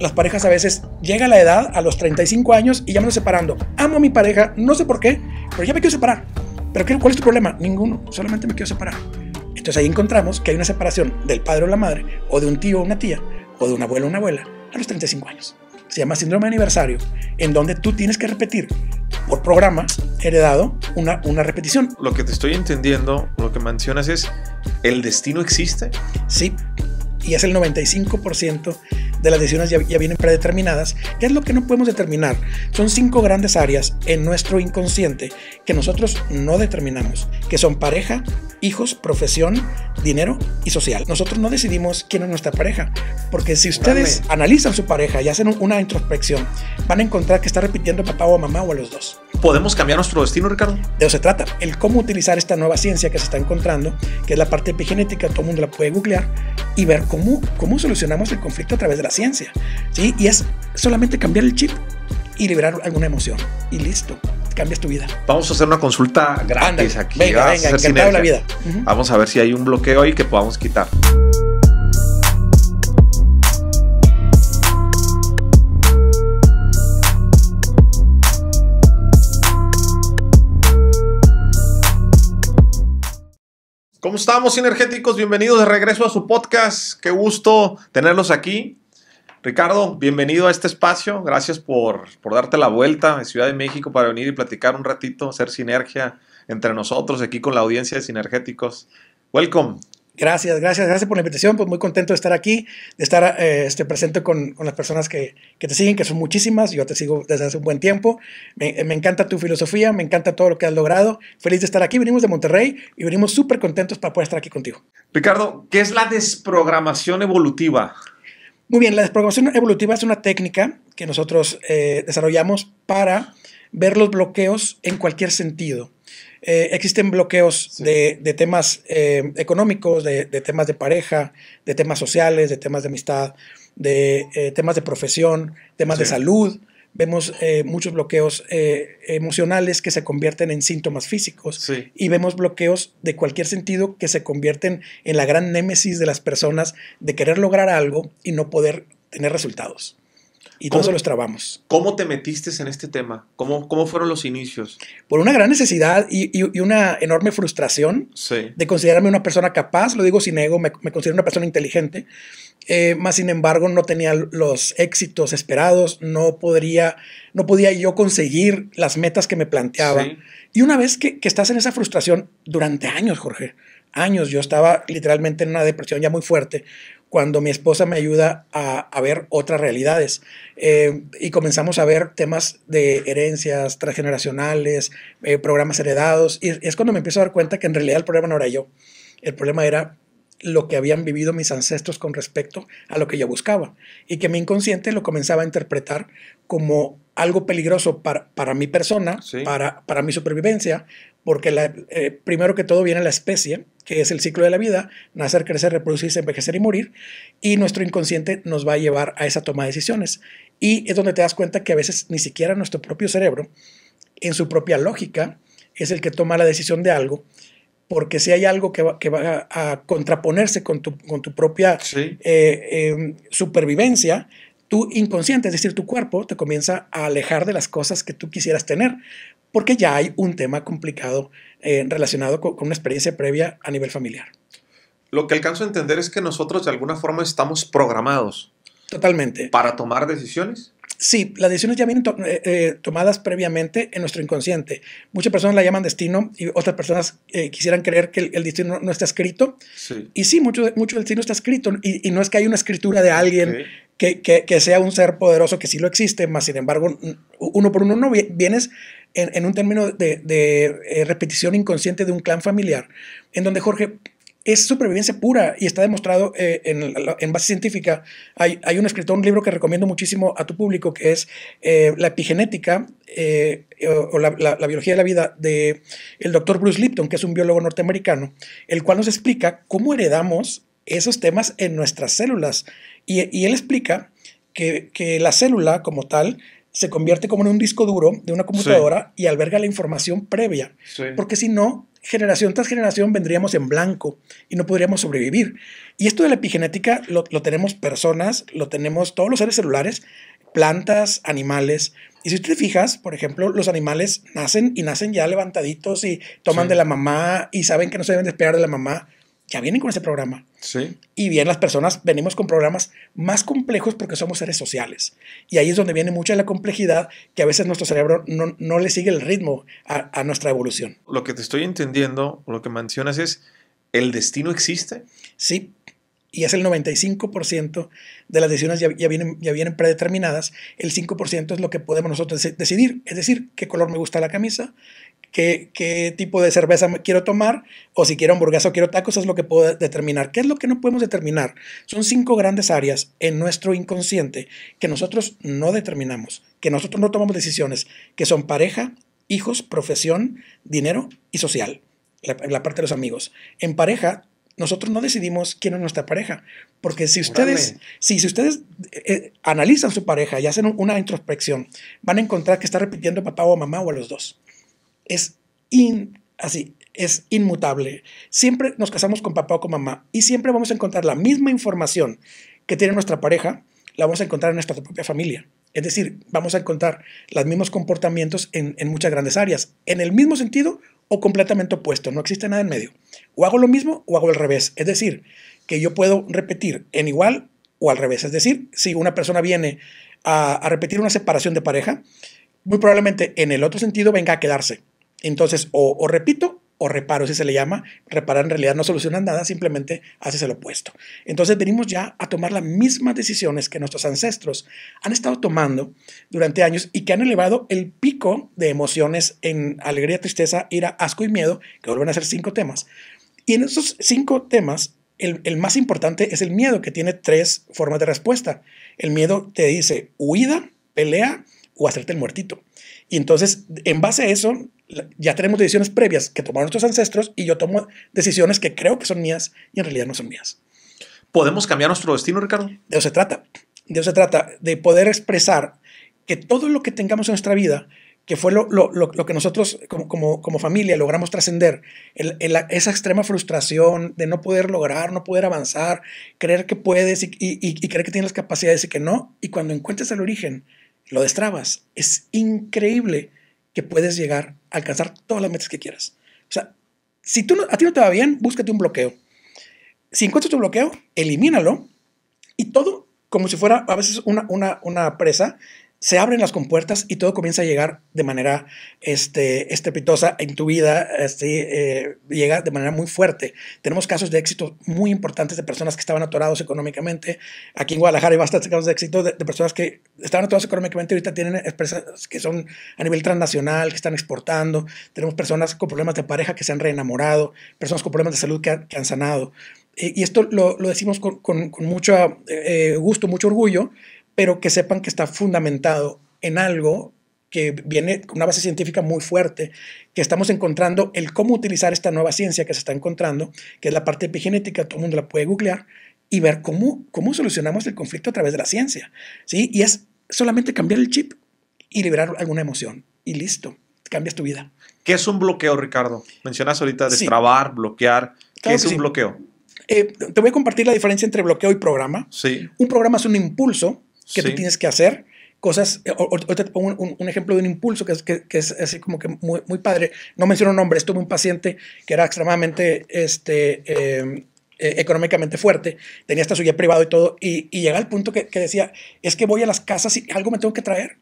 las parejas a veces llega la edad, a los 35 años, y ya me separando. Amo a mi pareja, no sé por qué, pero ya me quiero separar. ¿Pero qué, cuál es tu problema? Ninguno, solamente me quiero separar. Entonces ahí encontramos que hay una separación del padre o la madre, o de un tío o una tía, o de un abuelo o una abuela, a los 35 años. Se llama síndrome de aniversario, en donde tú tienes que repetir por programas heredado una, una repetición. Lo que te estoy entendiendo, lo que mencionas es, ¿el destino existe? Sí, y es el 95% de las decisiones ya, vienen predeterminadas, ¿qué es lo que no podemos determinar? Son cinco grandes áreas en nuestro inconsciente que nosotros no determinamos, que son pareja, hijos, profesión, dinero y social. Nosotros no decidimos quién es nuestra pareja, porque si ustedes analizan su pareja y hacen una introspección, van a encontrar que está repitiendo papá o mamá o a los dos. ¿Podemos cambiar nuestro destino, Ricardo? De eso se trata, el cómo utilizar esta nueva ciencia que se está encontrando, que es la parte epigenética, todo el mundo la puede googlear y ver cómo, solucionamos el conflicto a través de la ciencia. ¿sí? Y es solamente cambiar el chip y liberar alguna emoción. Y listo cambias tu vida. Vamos a hacer una consulta grande aquí. Venga, ah, venga, la vida. Vamos a ver si hay un bloqueo ahí que podamos quitar. ¿Cómo estamos, Sinergéticos? Bienvenidos de regreso a su podcast. Qué gusto tenerlos aquí. Ricardo, bienvenido a este espacio. Gracias por, darte la vuelta en Ciudad de México para venir y platicar un ratito, hacer sinergia entre nosotros aquí con la audiencia de Sinergéticos. Welcome. Gracias, gracias, gracias por la invitación. Pues muy contento de estar aquí, de estar eh, este, presente con, con las personas que, que, te siguen, que son muchísimas. Yo te sigo desde hace un buen tiempo. Eh, me, encanta tu filosofía, me encanta todo lo que has logrado. Feliz de estar aquí. Venimos de Monterrey y venimos súper contentos para poder estar aquí contigo. Ricardo, ¿qué es la desprogramación evolutiva? Muy bien, la desprogramación evolutiva es una técnica que nosotros eh, desarrollamos para ver los bloqueos en cualquier sentido. Eh, existen bloqueos de, temas eh, económicos, de, temas de pareja, de temas sociales, de temas de amistad, de eh, temas de profesión, temas de salud. Vemos muchos bloqueos emocionales que se convierten en síntomas físicos y vemos bloqueos de cualquier sentido que se convierten en la gran némesis de las personas de querer lograr algo y no poder tener resultados. Y todos los trabamos. ¿Cómo te metiste en este tema? ¿Cómo, cómo fueron los inicios? Por una gran necesidad y, una enorme frustración de considerarme una persona capaz, lo digo sin ego, me, considero una persona inteligente, eh, más sin embargo no tenía los éxitos esperados, no, podría, no podía yo conseguir las metas que me planteaba. Y una vez que, que estás en esa frustración durante años, Jorge, años, yo estaba literalmente en una depresión ya muy fuerte, cuando mi esposa me ayuda a, ver otras realidades. Eh, y comenzamos a ver temas de herencias transgeneracionales, eh, programas heredados, y es cuando me empiezo a dar cuenta que en realidad el problema no era yo, el problema era lo que habían vivido mis ancestros con respecto a lo que yo buscaba, y que mi inconsciente lo comenzaba a interpretar como algo peligroso para, para mi persona, para, para, mi supervivencia, porque eh, primero que todo viene la especie, que es el ciclo de la vida, nacer, crecer, reproducirse, envejecer y morir, y nuestro inconsciente nos va a llevar a esa toma de decisiones. Y es donde te das cuenta que a veces ni siquiera nuestro propio cerebro, en su propia lógica, es el que toma la decisión de algo, porque si hay algo que va, a, contraponerse con tu, propia eh, em, supervivencia, tu inconsciente, es decir, tu cuerpo, te comienza a alejar de las cosas que tú quisieras tener, porque ya hay un tema complicado eh, relacionado con, una experiencia previa a nivel familiar. Lo que alcanzo a entender es que nosotros de alguna forma estamos programados. Totalmente. ¿Para tomar decisiones? Sí, las decisiones ya vienen eh, eh, tomadas previamente en nuestro inconsciente. Muchas personas la llaman destino y otras personas quisieran creer que el, destino no, está escrito. Sí. Y sí, mucho, mucho destino está escrito y, no es que haya una escritura de alguien que, sea un ser poderoso, que sí lo existe, más sin embargo, uno por uno no vienes en, un término de, eh, repetición inconsciente de un clan familiar, en donde Jorge es supervivencia pura y está demostrado eh, en, en, base científica. Hay, un escritor, un libro que recomiendo muchísimo a tu público, que es eh, La epigenética o, la, biología de la vida de el doctor Bruce Lipton, que es un biólogo norteamericano, el cual nos explica cómo heredamos esos temas en nuestras células. Y, él explica que, la célula como tal se convierte como en un disco duro de una computadora y alberga la información previa. Porque si no, generación tras generación vendríamos en blanco y no podríamos sobrevivir. Y esto de la epigenética lo, tenemos personas, lo tenemos todos los seres celulares, plantas, animales. Y si tú te fijas, por ejemplo, los animales nacen y nacen ya levantaditos y toman de la mamá y saben que no se deben despegar de la mamá ya vienen con ese programa. Sí. Y bien, las personas venimos con programas más complejos porque somos seres sociales. Y ahí es donde viene mucha de la complejidad que a veces nuestro cerebro no, le sigue el ritmo a, nuestra evolución. Lo que te estoy entendiendo, lo que mencionas es, ¿el destino existe? Sí. Y es el 95% de las decisiones ya, vienen, ya vienen predeterminadas. El 5% es lo que podemos nosotros decidir. Es decir, qué color me gusta la camisa, qué, tipo de cerveza quiero tomar, o si quiero hamburguesa o quiero tacos, es lo que puedo determinar. ¿Qué es lo que no podemos determinar? Son cinco grandes áreas en nuestro inconsciente que nosotros no determinamos, que nosotros no tomamos decisiones, que son pareja, hijos, profesión, dinero y social, la, parte de los amigos. En pareja, nosotros no decidimos quién es nuestra pareja. Porque si ustedes, si, ustedes eh, eh, analizan su pareja y hacen una introspección, van a encontrar que está repitiendo papá o mamá o a los dos es así, es inmutable. Siempre nos casamos con papá o con mamá y siempre vamos a encontrar la misma información que tiene nuestra pareja, la vamos a encontrar en nuestra propia familia. Es decir, vamos a encontrar los mismos comportamientos en, muchas grandes áreas, en el mismo sentido o completamente opuesto, no existe nada en medio. O hago lo mismo o hago al revés. Es decir, que yo puedo repetir en igual o al revés. Es decir, si una persona viene a repetir una separación de pareja, muy probablemente en el otro sentido venga a quedarse entonces, o, repito o reparo, si se le llama. Reparar en realidad no soluciona nada, simplemente haces el opuesto. Entonces venimos ya a tomar las mismas decisiones que nuestros ancestros han estado tomando durante años y que han elevado el pico de emociones en alegría, tristeza, ira, asco y miedo, que vuelven a ser cinco temas. Y en esos cinco temas, el más importante es el miedo, que tiene tres formas de respuesta. El miedo te dice huida, pelea o hacerte el muertito. Y entonces, en base a eso, ya tenemos decisiones previas que tomaron nuestros ancestros y yo tomo decisiones que creo que son mías y en realidad no son mías. ¿Podemos cambiar nuestro destino, Ricardo? De eso se trata. De eso se trata, de poder expresar que todo lo que tengamos en nuestra vida, que fue lo, lo, lo, que nosotros como, como, como familia logramos trascender, esa extrema frustración de no poder lograr, no poder avanzar, creer que puedes y, y, y creer que tienes las capacidades y que no, y cuando encuentres el origen, lo destrabas. Es increíble que puedes llegar a alcanzar todas las metas que quieras. O sea, si tú a ti no te va bien, búscate un bloqueo. Si encuentras tu bloqueo, elimínalo y todo como si fuera a veces una, una, una presa se abren las compuertas y todo comienza a llegar de manera este, estrepitosa en tu vida, eh, llega de manera muy fuerte. Tenemos casos de éxito muy importantes de personas que estaban atorados económicamente. Aquí en Guadalajara hay bastantes casos de éxito de, personas que estaban atorados económicamente, ahorita tienen empresas que son a nivel transnacional, que están exportando. Tenemos personas con problemas de pareja que se han reenamorado, personas con problemas de salud que, han sanado. Eh, y esto lo, decimos con, mucho eh, gusto, mucho orgullo pero que sepan que está fundamentado en algo que viene con una base científica muy fuerte, que estamos encontrando el cómo utilizar esta nueva ciencia que se está encontrando, que es la parte epigenética, todo el mundo la puede googlear y ver cómo, cómo solucionamos el conflicto a través de la ciencia. ¿sí? Y es solamente cambiar el chip y liberar alguna emoción. Y listo, cambias tu vida. ¿Qué es un bloqueo, Ricardo? Mencionas ahorita destrabar, bloquear. ¿Qué es un bloqueo? Eh, te voy a compartir la diferencia entre bloqueo y programa. Sí. Un programa es un impulso que tú tienes que hacer. Cosas, eh, ahorita te pongo un, ejemplo de un impulso que es, que, es así como que muy, padre. No menciono nombres, tuve un paciente que era extremadamente este, em, e, económicamente fuerte, tenía hasta su privado y todo, y, llega al punto que, decía, es que voy a las casas y algo me tengo que traer.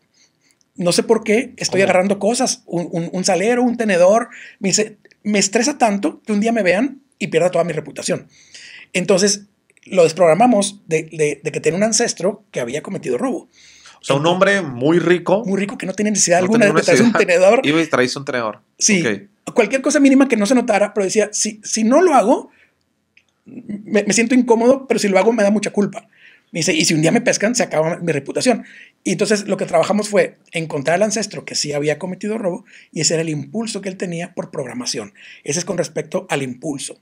No sé por qué estoy agarrando cosas, un, un, un, salero, un tenedor. Me, dice, me estresa tanto que un día me vean y pierda toda mi reputación. Entonces, lo desprogramamos de, que tiene un ancestro que había cometido robo. O sea, un hombre muy rico. Muy rico que no tiene necesidad alguna de un tenedor. Iba y traes un tenedor. Sí. Cualquier cosa mínima que no se notara, pero decía, si, si no lo hago, me, siento incómodo, pero si lo hago me da mucha culpa. dice, y si un día me pescan, se acaba mi reputación. Y entonces lo que trabajamos fue encontrar al ancestro que sí había cometido robo y ese era el impulso que él tenía por programación. Ese es con respecto al impulso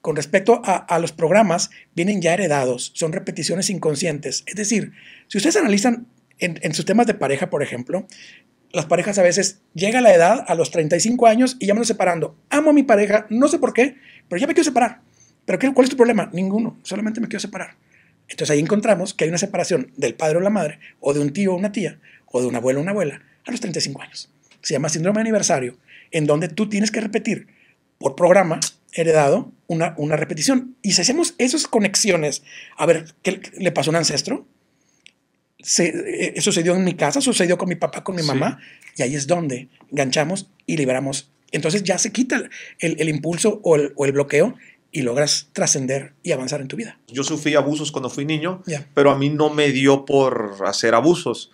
con respecto a, los programas, vienen ya heredados, son repeticiones inconscientes. Es decir, si ustedes analizan en, en sus temas de pareja, por ejemplo, las parejas a veces llega a la edad, a los 35 años, y ya me separando. Amo a mi pareja, no sé por qué, pero ya me quiero separar. ¿Pero qué, cuál es tu problema? Ninguno, solamente me quiero separar. Entonces ahí encontramos que hay una separación del padre o la madre, o de un tío o una tía, o de un abuelo o una abuela, a los 35 años. Se llama síndrome de aniversario, en donde tú tienes que repetir por programa heredado una, repetición. Y si hacemos esas conexiones, a ver, ¿qué le pasó a un ancestro? Se, eh, sucedió en mi casa, sucedió con mi papá, con mi mamá, y ahí es donde enganchamos y liberamos. Entonces ya se quita el, impulso o el, bloqueo y logras trascender y avanzar en tu vida. Yo sufrí abusos cuando fui niño, pero a mí no me dio por hacer abusos.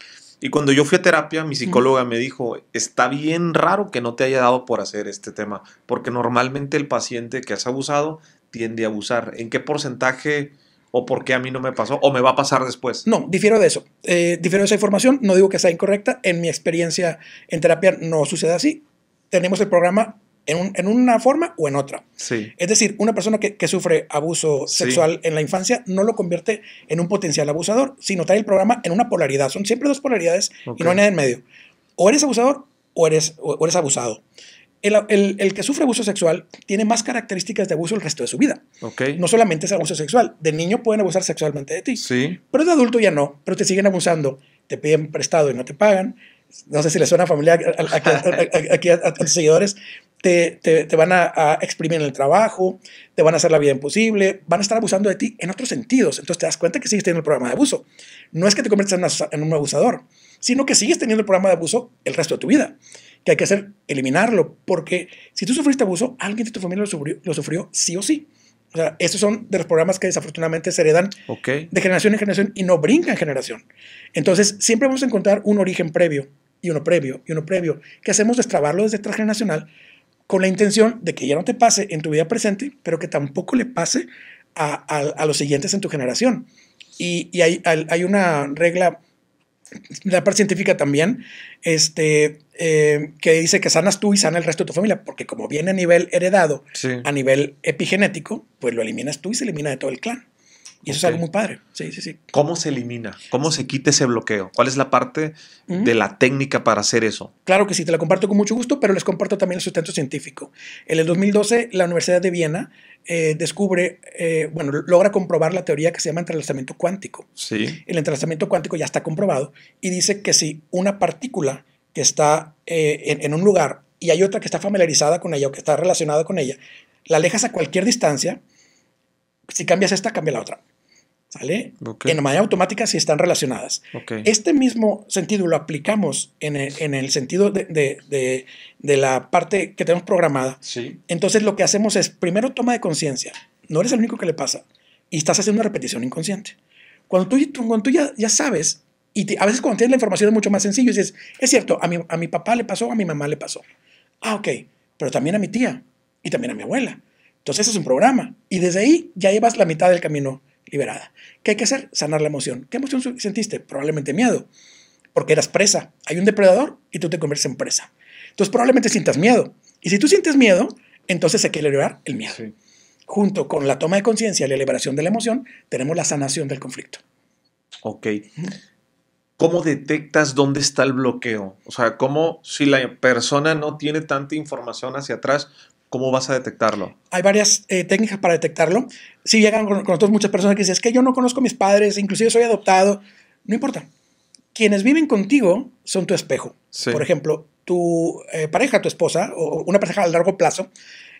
Y cuando yo fui a terapia, mi psicóloga me dijo, está bien raro que no te haya dado por hacer este tema, porque normalmente el paciente que has abusado tiende a abusar. ¿En qué porcentaje o por qué a mí no me pasó o me va a pasar después? No, difiero de eso. Eh, difiero de esa información, no digo que sea incorrecta, en mi experiencia en terapia no sucede así. Tenemos el programa en, en, una forma o en otra. Sí. Es decir, una persona que, que sufre abuso sexual en la infancia no lo convierte en un potencial abusador, sino trae el programa en una polaridad. Son siempre dos polaridades y no hay nada en medio. O eres abusador o eres, o, eres abusado. El, el, el, que sufre abuso sexual tiene más características de abuso el resto de su vida. Okay. No solamente es abuso sexual. De niño pueden abusar sexualmente de ti. Sí. Pero de adulto ya no. Pero te siguen abusando. Te piden prestado y no te pagan no sé si le suena familiar aquí a, a, tus seguidores, te, te, van a, exprimir en el trabajo, te van a hacer la vida imposible, van a estar abusando de ti en otros sentidos. Entonces te das cuenta que sigues teniendo el programa de abuso. No es que te conviertas en, un abusador, sino que sigues teniendo el programa de abuso el resto de tu vida. Que hay que hacer eliminarlo, porque si tú sufriste abuso, alguien de tu familia lo sufrió, lo sufrió sí o sí. O sea, estos son de los programas que desafortunadamente se heredan de generación en generación y no brincan generación. Entonces, siempre vamos a encontrar un origen previo y uno previo y uno previo, que hacemos destrabarlo desde transgeneracional con la intención de que ya no te pase en tu vida presente, pero que tampoco le pase a, los siguientes en tu generación. Y, hay, una regla, la parte científica también, este, eh, que dice que sanas tú y sana el resto de tu familia, porque como viene a nivel heredado, a nivel epigenético, pues lo eliminas tú y se elimina de todo el clan. Y eso es algo muy padre. Sí, sí, sí. ¿Cómo se elimina? ¿Cómo se quita ese bloqueo? ¿Cuál es la parte de la técnica para hacer eso? Claro que sí, te la comparto con mucho gusto, pero les comparto también el sustento científico. En el 2012, la Universidad de Viena eh, descubre, eh, bueno, logra comprobar la teoría que se llama entrelazamiento cuántico. Sí. El entrelazamiento cuántico ya está comprobado y dice que si una partícula que está eh, en, en, un lugar y hay otra que está familiarizada con ella o que está relacionada con ella, la alejas a cualquier distancia, si cambias esta, cambia la otra. ¿Sale? en En manera automática si están relacionadas. Este mismo sentido lo aplicamos en el, sentido de, la parte que tenemos programada. Entonces lo que hacemos es, primero toma de conciencia, no eres el único que le pasa, y estás haciendo una repetición inconsciente. Cuando tú, ya, sabes, y a veces cuando tienes la información es mucho más sencillo, dices, es cierto, a mi, papá le pasó, a mi mamá le pasó. Ah, ok, pero también a mi tía y también a mi abuela. Entonces eso es un programa. Y desde ahí ya llevas la mitad del camino liberada. ¿Qué hay que hacer? Sanar la emoción. ¿Qué emoción sentiste? Probablemente miedo, porque eras presa. Hay un depredador y tú te conviertes en presa. Entonces probablemente sientas miedo. Y si tú sientes miedo, entonces hay que liberar el miedo. Junto con la toma de conciencia y la liberación de la emoción, tenemos la sanación del conflicto. Ok. ¿Cómo detectas dónde está el bloqueo? O sea, ¿cómo si la persona no tiene tanta información hacia atrás, ¿Cómo vas a detectarlo? Hay varias eh, técnicas para detectarlo. Si llegan con, nosotros muchas personas que dicen, es que yo no conozco a mis padres, inclusive soy adoptado. No importa. Quienes viven contigo son tu espejo. Por ejemplo, tu eh, pareja, tu esposa o una pareja a largo plazo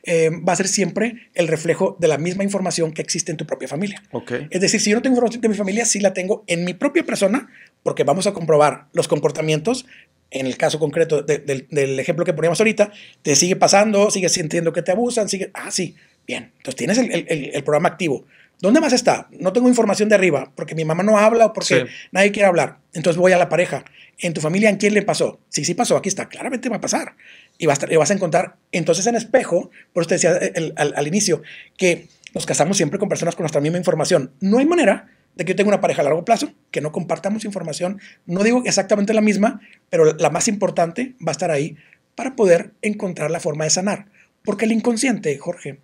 eh, va a ser siempre el reflejo de la misma información que existe en tu propia familia. Es decir, si yo no tengo información de mi familia, sí la tengo en mi propia persona porque vamos a comprobar los comportamientos en el caso concreto del ejemplo que poníamos ahorita, te sigue pasando, sigue sintiendo que te abusan, sigue, ah, sí, bien, entonces tienes el, el, programa activo. ¿Dónde más está? No tengo información de arriba, porque mi mamá no habla o porque nadie quiere hablar. Entonces voy a la pareja. ¿En tu familia en quién le pasó? Sí, sí pasó, aquí está, claramente va a pasar. Y vas, vas a encontrar, entonces en espejo, por eso te decía al, al inicio, que nos casamos siempre con personas con nuestra misma información. No hay manera de que yo tengo una pareja a largo plazo, que no compartamos información, no digo exactamente la misma, pero la más importante va a estar ahí para poder encontrar la forma de sanar. Porque el inconsciente, Jorge,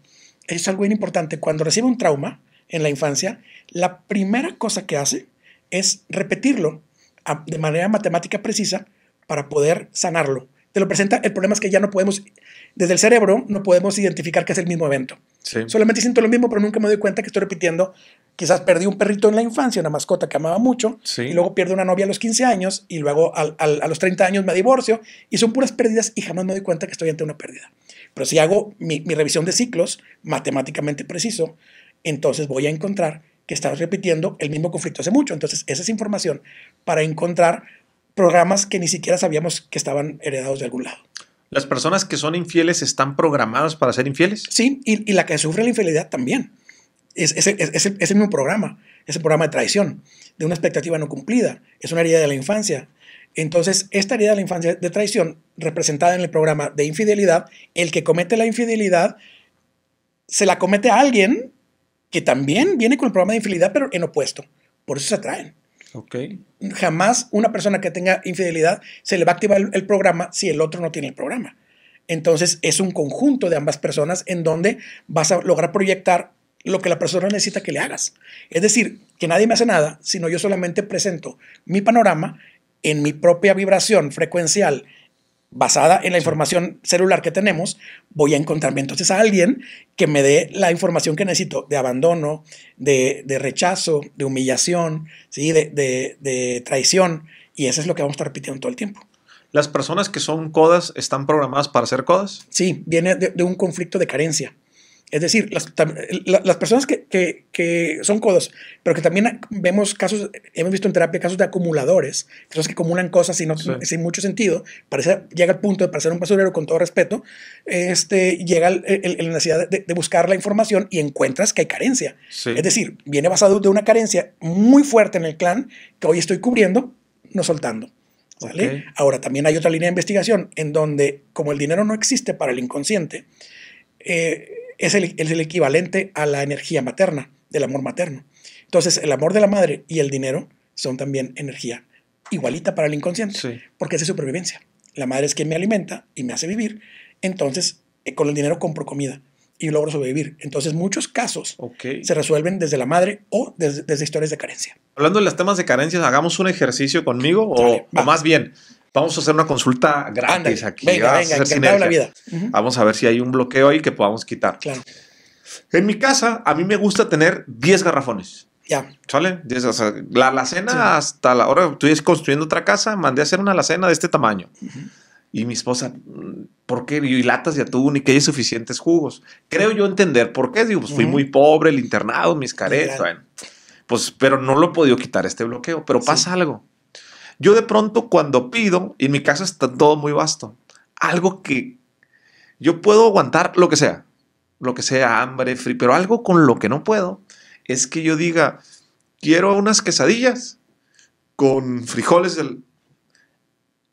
es algo bien importante. Cuando recibe un trauma en la infancia, la primera cosa que hace es repetirlo de manera matemática precisa para poder sanarlo te lo presenta. El problema es que ya no podemos, desde el cerebro, no podemos identificar que es el mismo evento. Solamente siento lo mismo, pero nunca me doy cuenta que estoy repitiendo. Quizás perdí un perrito en la infancia, una mascota que amaba mucho, y luego pierdo una novia a los 15 años, y luego a los 30 años me divorcio, y son puras pérdidas y jamás me doy cuenta que estoy ante una pérdida. Pero si hago mi, mi revisión de ciclos matemáticamente preciso, entonces voy a encontrar que estás repitiendo el mismo conflicto hace mucho. Entonces, esa es información para encontrar programas que ni siquiera sabíamos que estaban heredados de algún lado. ¿Las personas que son infieles están programadas para ser infieles? Sí, y, la que sufre la infidelidad también. Es, el, es, mismo programa, es el programa de traición, de una expectativa no cumplida, es una herida de la infancia. Entonces, esta herida de la infancia de traición, representada en el programa de infidelidad, el que comete la infidelidad se la comete a alguien que también viene con el programa de infidelidad, pero en opuesto. Por eso se atraen. Jamás una persona que tenga infidelidad se le va a activar el, el, programa si el otro no tiene el programa. Entonces es un conjunto de ambas personas en donde vas a lograr proyectar lo que la persona necesita que le hagas. Es decir, que nadie me hace nada, sino yo solamente presento mi panorama en mi propia vibración frecuencial basada en la información celular que tenemos, voy a encontrarme entonces a alguien que me dé la información que necesito de abandono, de, rechazo, de humillación, ¿sí? de, traición. Y eso es lo que vamos a estar repitiendo todo el tiempo. ¿Las personas que son codas están programadas para ser codas? Sí, viene de un conflicto de carencia. Es decir, las, personas que, son codos, pero que también vemos casos, hemos visto en terapia casos de acumuladores, personas que acumulan cosas sin, mucho sentido, parece, llega al punto de parecer un basurero con todo respeto, este, llega la necesidad de, buscar la información y encuentras que hay carencia. Es decir, viene basado de una carencia muy fuerte en el clan que hoy estoy cubriendo, no soltando. Ahora, también hay otra línea de investigación en donde, como el dinero no existe para el inconsciente, eh, es el, equivalente a la energía materna, del amor materno. Entonces, el amor de la madre y el dinero son también energía igualita para el inconsciente, porque es de supervivencia. La madre es quien me alimenta y me hace vivir, entonces eh, con el dinero compro comida y logro sobrevivir. Entonces muchos casos se resuelven desde la madre o desde, historias de carencia. Hablando de los temas de carencias, hagamos un ejercicio conmigo o, más bien, vamos a hacer una consulta grande. aquí. vida. Vamos a ver si hay un bloqueo ahí que podamos quitar. En mi casa, a mí me gusta tener 10 garrafones. Ya. ¿Sale? la alacena hasta la hora estoy construyendo otra casa, mandé a hacer una alacena de este tamaño. Y mi esposa, ¿por qué? Y latas de atún y que hay suficientes jugos. Creo yo entender por qué. Digo, pues, fui muy pobre, el internado, mis caretas. pues, pero no lo he podido quitar este bloqueo. Pero pasa algo. Yo de pronto cuando pido, y en mi casa está todo muy vasto, algo que yo puedo aguantar lo que sea, lo que sea, hambre, frío, pero algo con lo que no puedo es que yo diga, quiero unas quesadillas con frijoles del...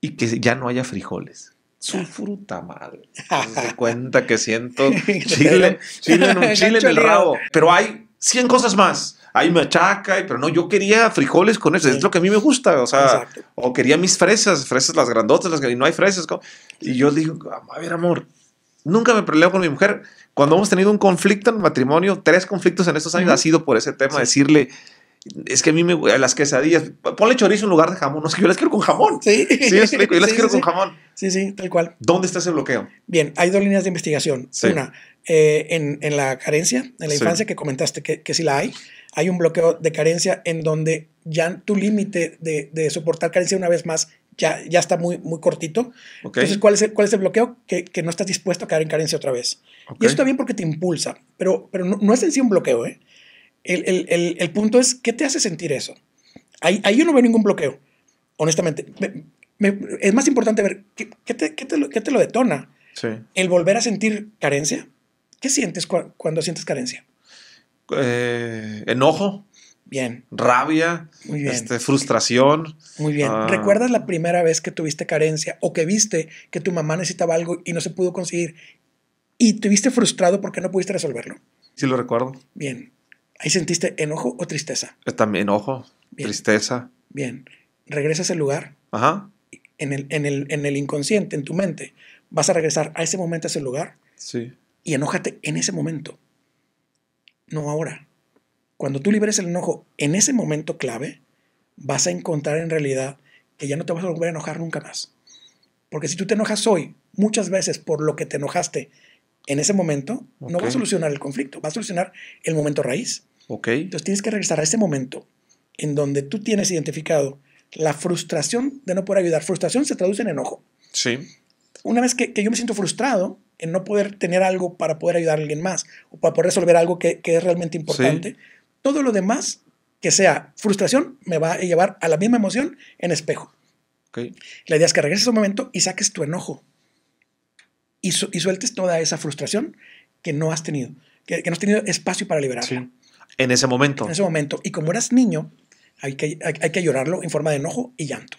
y que ya no haya frijoles. Su ah. fruta madre. Se cuenta que siento chile, chile, en un, chile en rabo. Pero hay 100 cosas más ay, me achaca, pero no, yo quería frijoles con eso, es lo que a mí me gusta, o sea, o quería mis fresas, fresas las grandotas, las que no hay fresas. Y yo digo, a ver, amor, nunca me peleo con mi mujer. Cuando hemos tenido un conflicto en matrimonio, tres conflictos en estos años, ha sido por ese tema, decirle, es que a mí me las quesadillas, ponle chorizo en lugar de jamón, no que yo las quiero con jamón. Sí, sí yo las quiero con jamón. Sí, sí, tal cual. ¿Dónde está ese bloqueo? Bien, hay dos líneas de investigación. Una, eh, en, en, la carencia, en la infancia que comentaste que, que sí la hay, hay un bloqueo de carencia en donde ya tu límite de, soportar carencia una vez más ya, ya está muy, muy cortito. Entonces, ¿cuál es el, cuál es el bloqueo? Que, no estás dispuesto a caer en carencia otra vez. Y eso también bien porque te impulsa, pero, pero no, es en sí un bloqueo. ¿eh? El, punto es, ¿qué te hace sentir eso? Ahí, ahí yo no veo ningún bloqueo, honestamente. es más importante ver qué, te, lo, detona. El volver a sentir carencia. ¿Qué sientes cuando sientes carencia? Eh, enojo. Bien. Rabia. Muy bien. Este, frustración. Muy bien. Ah. ¿Recuerdas la primera vez que tuviste carencia o que viste que tu mamá necesitaba algo y no se pudo conseguir y te frustrado porque no pudiste resolverlo? Sí, lo recuerdo. Bien. ¿Ahí sentiste enojo o tristeza? Eh, también enojo, tristeza. Bien. Regresas ese lugar. Ajá. En el, el, en el inconsciente, en tu mente, vas a regresar a ese momento, a ese lugar. Sí. Y enójate en ese momento no ahora. Cuando tú liberes el enojo en ese momento clave, vas a encontrar en realidad que ya no te vas a volver a enojar nunca más. Porque si tú te enojas hoy muchas veces por lo que te enojaste en ese momento, no va a solucionar el conflicto, va a solucionar el momento raíz. Okay. Entonces tienes que regresar a ese momento en donde tú tienes identificado la frustración de no poder ayudar. Frustración se traduce en enojo. Sí. Una vez que yo me siento frustrado, en no poder tener algo para poder ayudar a alguien más o para poder resolver algo que, es realmente importante. Todo lo demás que sea frustración me va a llevar a la misma emoción en espejo. La idea es que regreses un momento y saques tu enojo y, y sueltes toda esa frustración que no has tenido, que, no has tenido espacio para liberarla. En ese momento. En ese momento. Y como eras niño, hay que, hay, que llorarlo en forma de enojo y llanto.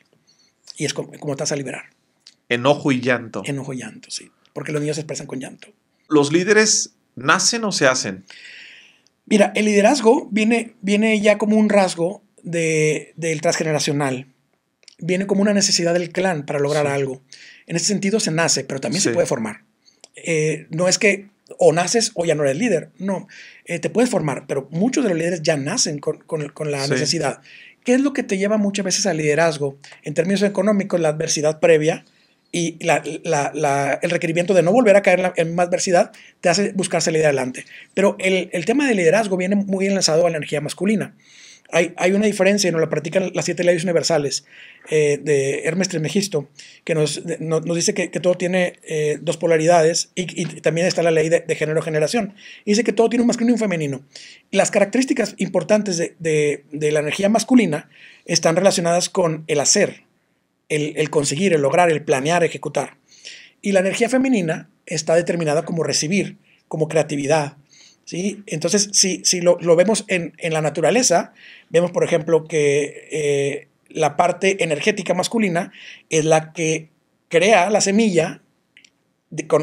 Y es como, como te vas a liberar. Enojo y llanto. Enojo y llanto, sí porque los niños se expresan con llanto. ¿Los líderes nacen o se hacen? Mira, el liderazgo viene, viene ya como un rasgo del transgeneracional. Viene como una necesidad del clan para lograr algo. En ese sentido se nace, pero también se puede formar. Eh, no es que o naces o ya no eres líder. No, eh, te puedes formar, pero muchos de los líderes ya nacen con, la necesidad. ¿Qué es lo que te lleva muchas veces al liderazgo? En términos económicos, la adversidad previa, y el requerimiento de no volver a caer en adversidad te hace buscar salir adelante. Pero el, tema del liderazgo viene muy enlazado a la energía masculina. Hay, una diferencia y nos la practican las siete leyes universales eh, de Hermes Trismegisto, que nos, nos dice que, todo tiene eh, dos polaridades y, también está la ley de, género-generación. Dice que todo tiene un masculino y un femenino. Las características importantes de, de la energía masculina están relacionadas con el hacer, el, conseguir, el lograr, el planear, ejecutar. Y la energía femenina está determinada como recibir, como creatividad. ¿sí? Entonces, si, si lo, vemos en, la naturaleza, vemos, por ejemplo, que eh, la parte energética masculina es la que crea la semilla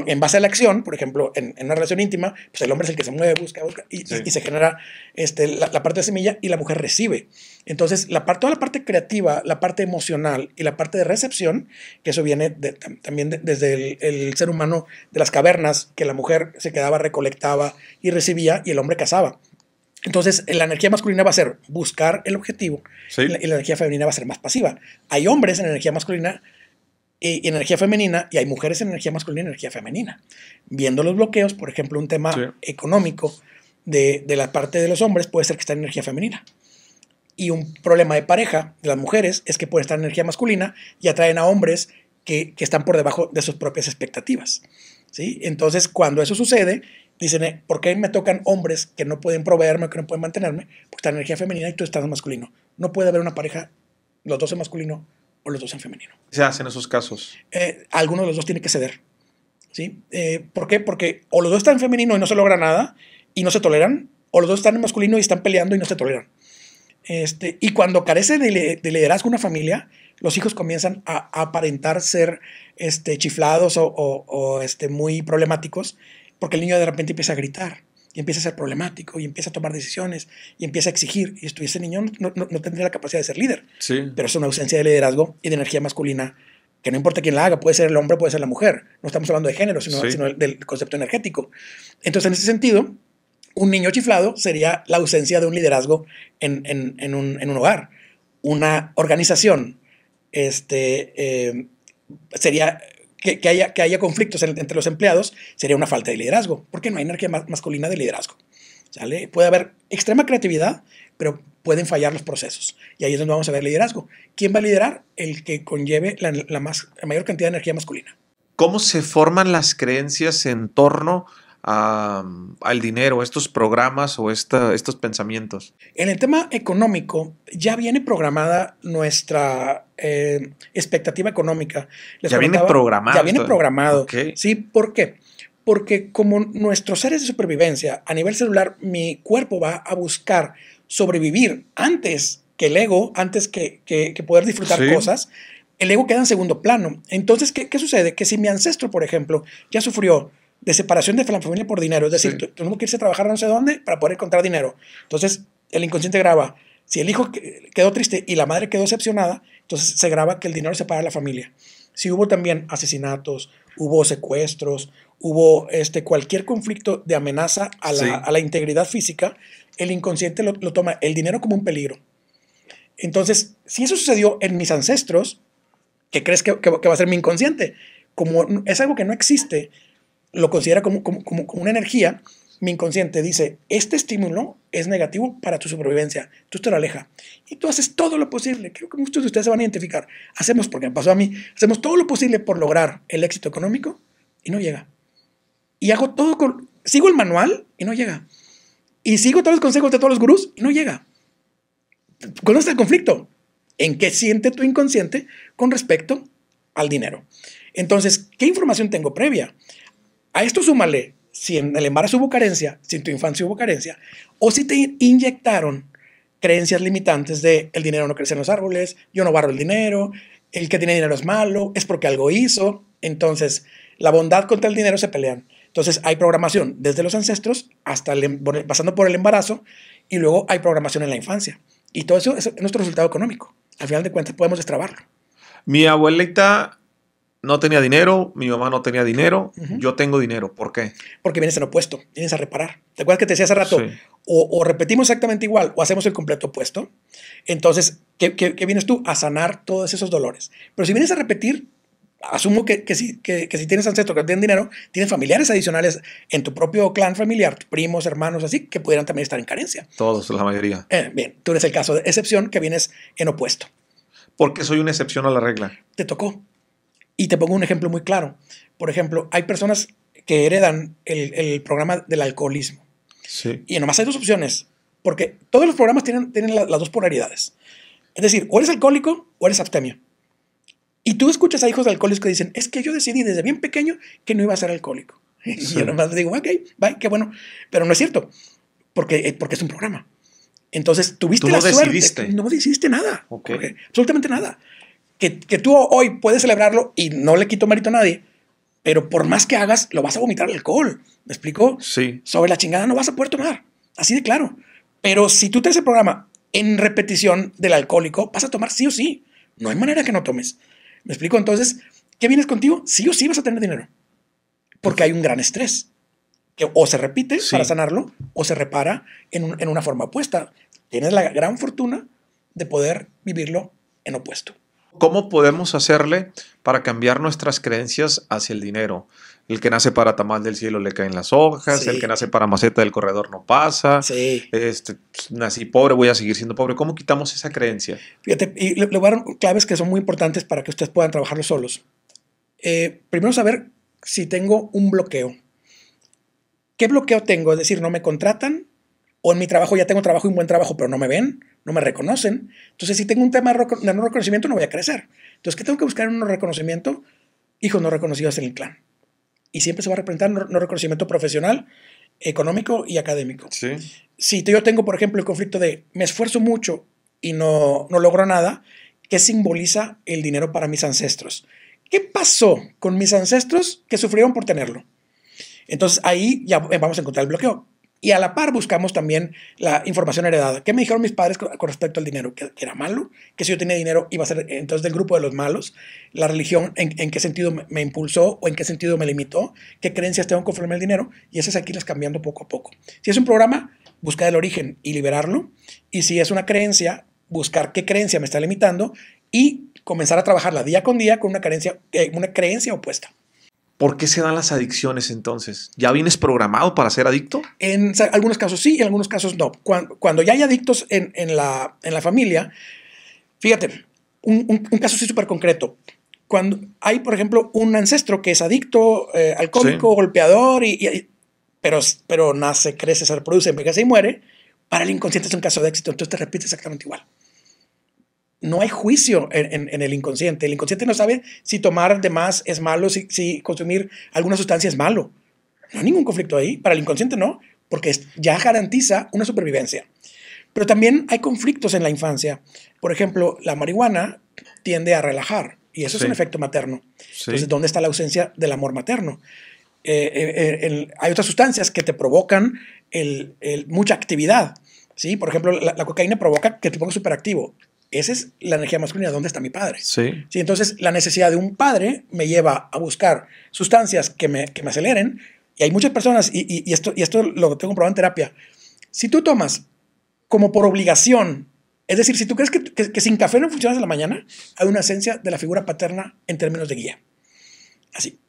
en base a la acción, por ejemplo, en, una relación íntima, pues el hombre es el que se mueve, busca, busca, y, se genera este, la parte de semilla y la mujer recibe. Entonces, la parte, toda la parte creativa, la parte emocional y la parte de recepción, que eso viene también desde el, ser humano de las cavernas, que la mujer se quedaba, recolectaba y recibía y el hombre cazaba. Entonces, la energía masculina va a ser buscar el objetivo y, la, energía femenina va a ser más pasiva. Hay hombres en energía masculina y energía femenina y hay mujeres en energía masculina y energía femenina. Viendo los bloqueos, por ejemplo, un tema económico de, de, la parte de los hombres puede ser que está en energía femenina. Y un problema de pareja de las mujeres es que pueden estar energía masculina y atraen a hombres que, están por debajo de sus propias expectativas. ¿sí? Entonces, cuando eso sucede, dicen, eh, ¿por qué me tocan hombres que no pueden proveerme, que no pueden mantenerme? Porque está energía femenina y tú estás en masculino. No puede haber una pareja, los dos en masculino o los dos en femenino. ¿Qué se hacen esos casos? Algunos eh, alguno de los dos tiene que ceder. ¿sí? Eh, ¿Por qué? Porque o los dos están en femenino y no se logra nada y no se toleran, o los dos están en masculino y están peleando y no se toleran. Este, y cuando carece de, liderazgo una familia, los hijos comienzan a, aparentar ser este, chiflados o, este, muy problemáticos, porque el niño de repente empieza a gritar y empieza a ser problemático y empieza a tomar decisiones y empieza a exigir. Y ese niño no, tendría la capacidad de ser líder. Sí. Pero es una ausencia de liderazgo y de energía masculina que no importa quién la haga, puede ser el hombre, puede ser la mujer. No estamos hablando de género, sino del concepto energético. Entonces, en ese sentido, un niño chiflado sería la ausencia de un liderazgo en, un, hogar. Una organización este, eh, sería que, haya, que haya conflictos entre los empleados sería una falta de liderazgo, porque no hay energía masculina de liderazgo. ¿sale? Puede haber extrema creatividad, pero pueden fallar los procesos. Y ahí es donde vamos a ver liderazgo. ¿Quién va a liderar? El que conlleve la, mayor cantidad de energía masculina. ¿Cómo se forman las creencias en torno al dinero, estos programas o estos pensamientos? En el tema económico ya viene programada nuestra eh, expectativa económica. ya viene programado. Sí, ¿por qué? Porque como nuestros seres de supervivencia a nivel celular, mi cuerpo va a buscar sobrevivir antes que el ego, antes que, poder disfrutar cosas, el ego queda en segundo plano. Entonces, ¿qué, ¿qué sucede? Que si mi ancestro, por ejemplo, ya sufrió de separación de la familia por dinero. Es decir, tenemos que irse a trabajar no sé dónde para poder encontrar dinero. Entonces, el inconsciente graba. Si el hijo quedó triste y la madre quedó decepcionada, entonces se graba que el dinero separa a la familia. Si hubo también asesinatos, hubo secuestros, hubo este, cualquier conflicto de amenaza a la, integridad física, el inconsciente lo, toma el dinero como un peligro. Entonces, si eso sucedió en mis ancestros, ¿qué crees que, va a ser mi inconsciente? Como es algo que no existe, lo considera como, como, una energía, mi inconsciente dice, este estímulo es negativo para tu supervivencia, tú te lo alejas. Y tú haces todo lo posible, creo que muchos de ustedes se van a identificar, hacemos, porque me pasó a mí, hacemos todo lo posible por lograr el éxito económico y no llega. Y hago todo, con, sigo el manual y no llega. Y sigo todos los consejos de todos los gurús y no llega. es el conflicto? ¿En qué siente tu inconsciente con respecto al dinero? Entonces, ¿qué información tengo previa? A esto súmale si en el embarazo hubo carencia, si en tu infancia hubo carencia, o si te inyectaron creencias limitantes de el dinero no crece en los árboles, yo no barro el dinero, el que tiene dinero es malo, es porque algo hizo. Entonces, la bondad contra el dinero se pelean. Entonces, hay programación desde los ancestros hasta em-, pasando por el embarazo y luego hay programación en la infancia. Y todo eso es nuestro resultado económico. Al final de cuentas, podemos destrabarlo. Mi abuelita no tenía dinero, mi mamá no tenía dinero, yo tengo dinero. ¿Por qué? Porque vienes en opuesto, vienes a reparar. ¿Te acuerdas que te decía hace rato? O, repetimos exactamente igual o hacemos el completo opuesto. Entonces, ¿qué, vienes tú? A sanar todos esos dolores. Pero si vienes a repetir, asumo que, si, que, si tienes ancestros que tienen dinero, tienes familiares adicionales en tu propio clan familiar, primos, hermanos, así, que pudieran también estar en carencia. Todos, la mayoría. Eh, bien, tú eres el caso de excepción que vienes en opuesto. ¿Por qué soy una excepción a la regla? Te tocó. Y te pongo un ejemplo muy claro. Por ejemplo, hay personas que heredan el, programa del alcoholismo. Y nomás hay dos opciones, porque todos los programas tienen, las dos polaridades. Es decir, o eres alcohólico o eres abstemio. Y tú escuchas a hijos de alcohólicos que dicen, es que yo decidí desde bien pequeño que no iba a ser alcohólico. Y yo nomás digo, ok, bye, qué bueno. Pero no es cierto, porque, eh, porque es un programa. Entonces tuviste no la decidiste. No decidiste nada. absolutamente nada que, tú hoy puedes celebrarlo y no le quito mérito a nadie, pero por más que hagas, lo vas a vomitar el alcohol. ¿Me explico? Sí. Sobre la chingada no vas a poder tomar. Así de claro. Pero si tú te el programa en repetición del alcohólico, vas a tomar sí o sí. No hay manera que no tomes. ¿Me explico? Entonces, ¿qué vienes contigo? Sí o sí vas a tener dinero. Porque hay un gran estrés. Que o se repite para sanarlo o se repara en una forma opuesta. Tienes la gran fortuna de poder vivirlo en opuesto. ¿Cómo podemos hacerle para cambiar nuestras creencias hacia el dinero? El que nace para tamal del cielo le caen las hojas, el que nace para maceta del corredor no pasa, sí. Este, pues, nací pobre, voy a seguir siendo pobre. ¿Cómo quitamos esa creencia? Fíjate, y le, claves que son muy importantes para que ustedes puedan trabajarlo solos. Eh, primero saber si tengo un bloqueo. ¿Qué bloqueo tengo? Es decir, no me contratan o en mi trabajo ya tengo trabajo y un buen trabajo, pero no me ven no me reconocen. Entonces, si tengo un tema de no reconocimiento, no voy a crecer. Entonces, ¿qué tengo que buscar en un reconocimiento? Hijos no reconocidos en el clan. Y siempre se va a representar no reconocimiento profesional, económico y académico. ¿Sí? Si yo tengo, por ejemplo, el conflicto de me esfuerzo mucho y no, no logro nada, ¿qué simboliza el dinero para mis ancestros? ¿Qué pasó con mis ancestros que sufrieron por tenerlo? Entonces ahí ya vamos a encontrar el bloqueo y a la par buscamos también la información heredada. ¿Qué me dijeron mis padres con respecto al dinero? Que, era malo, que si yo tenía dinero iba a ser entonces del grupo de los malos, la religión en, qué sentido me, impulsó o en qué sentido me limitó, qué creencias tengo conforme al dinero y esas aquí las cambiando poco a poco. Si es un programa, buscar el origen y liberarlo y si es una creencia, buscar qué creencia me está limitando y comenzar a trabajarla día con día con una eh, una creencia opuesta. ¿Por qué se dan las adicciones entonces? ¿Ya vienes programado para ser adicto? En algunos casos sí, en algunos casos no. Cuando, ya hay adictos en, la, en la familia, fíjate, un, caso sí súper concreto. Cuando hay, por ejemplo, un ancestro que es adicto, eh, alcohólico, golpeador, y, pero, pero nace, crece, se reproduce, envejece y muere, para el inconsciente es un caso de éxito, entonces te repites exactamente igual no hay juicio en, el inconsciente. El inconsciente no sabe si tomar de más es malo, si, consumir alguna sustancia es malo. No hay ningún conflicto ahí. Para el inconsciente no, porque ya garantiza una supervivencia. Pero también hay conflictos en la infancia. Por ejemplo, la marihuana tiende a relajar y eso es un efecto materno. Entonces, ¿dónde está la ausencia del amor materno? Eh, eh, eh, hay otras sustancias que te provocan mucha actividad. ¿sí? Por ejemplo, la, la, cocaína provoca que te pongas superactivo. Esa es la energía masculina, ¿dónde está mi padre? Sí. Entonces, la necesidad de un padre me lleva a buscar sustancias que me, aceleren. Y hay muchas personas, y, esto, y esto lo tengo comprobado en terapia. Si tú tomas como por obligación, es decir, si tú crees que, que, sin café no funcionas en la mañana, hay una esencia de la figura paterna en términos de guía. Así.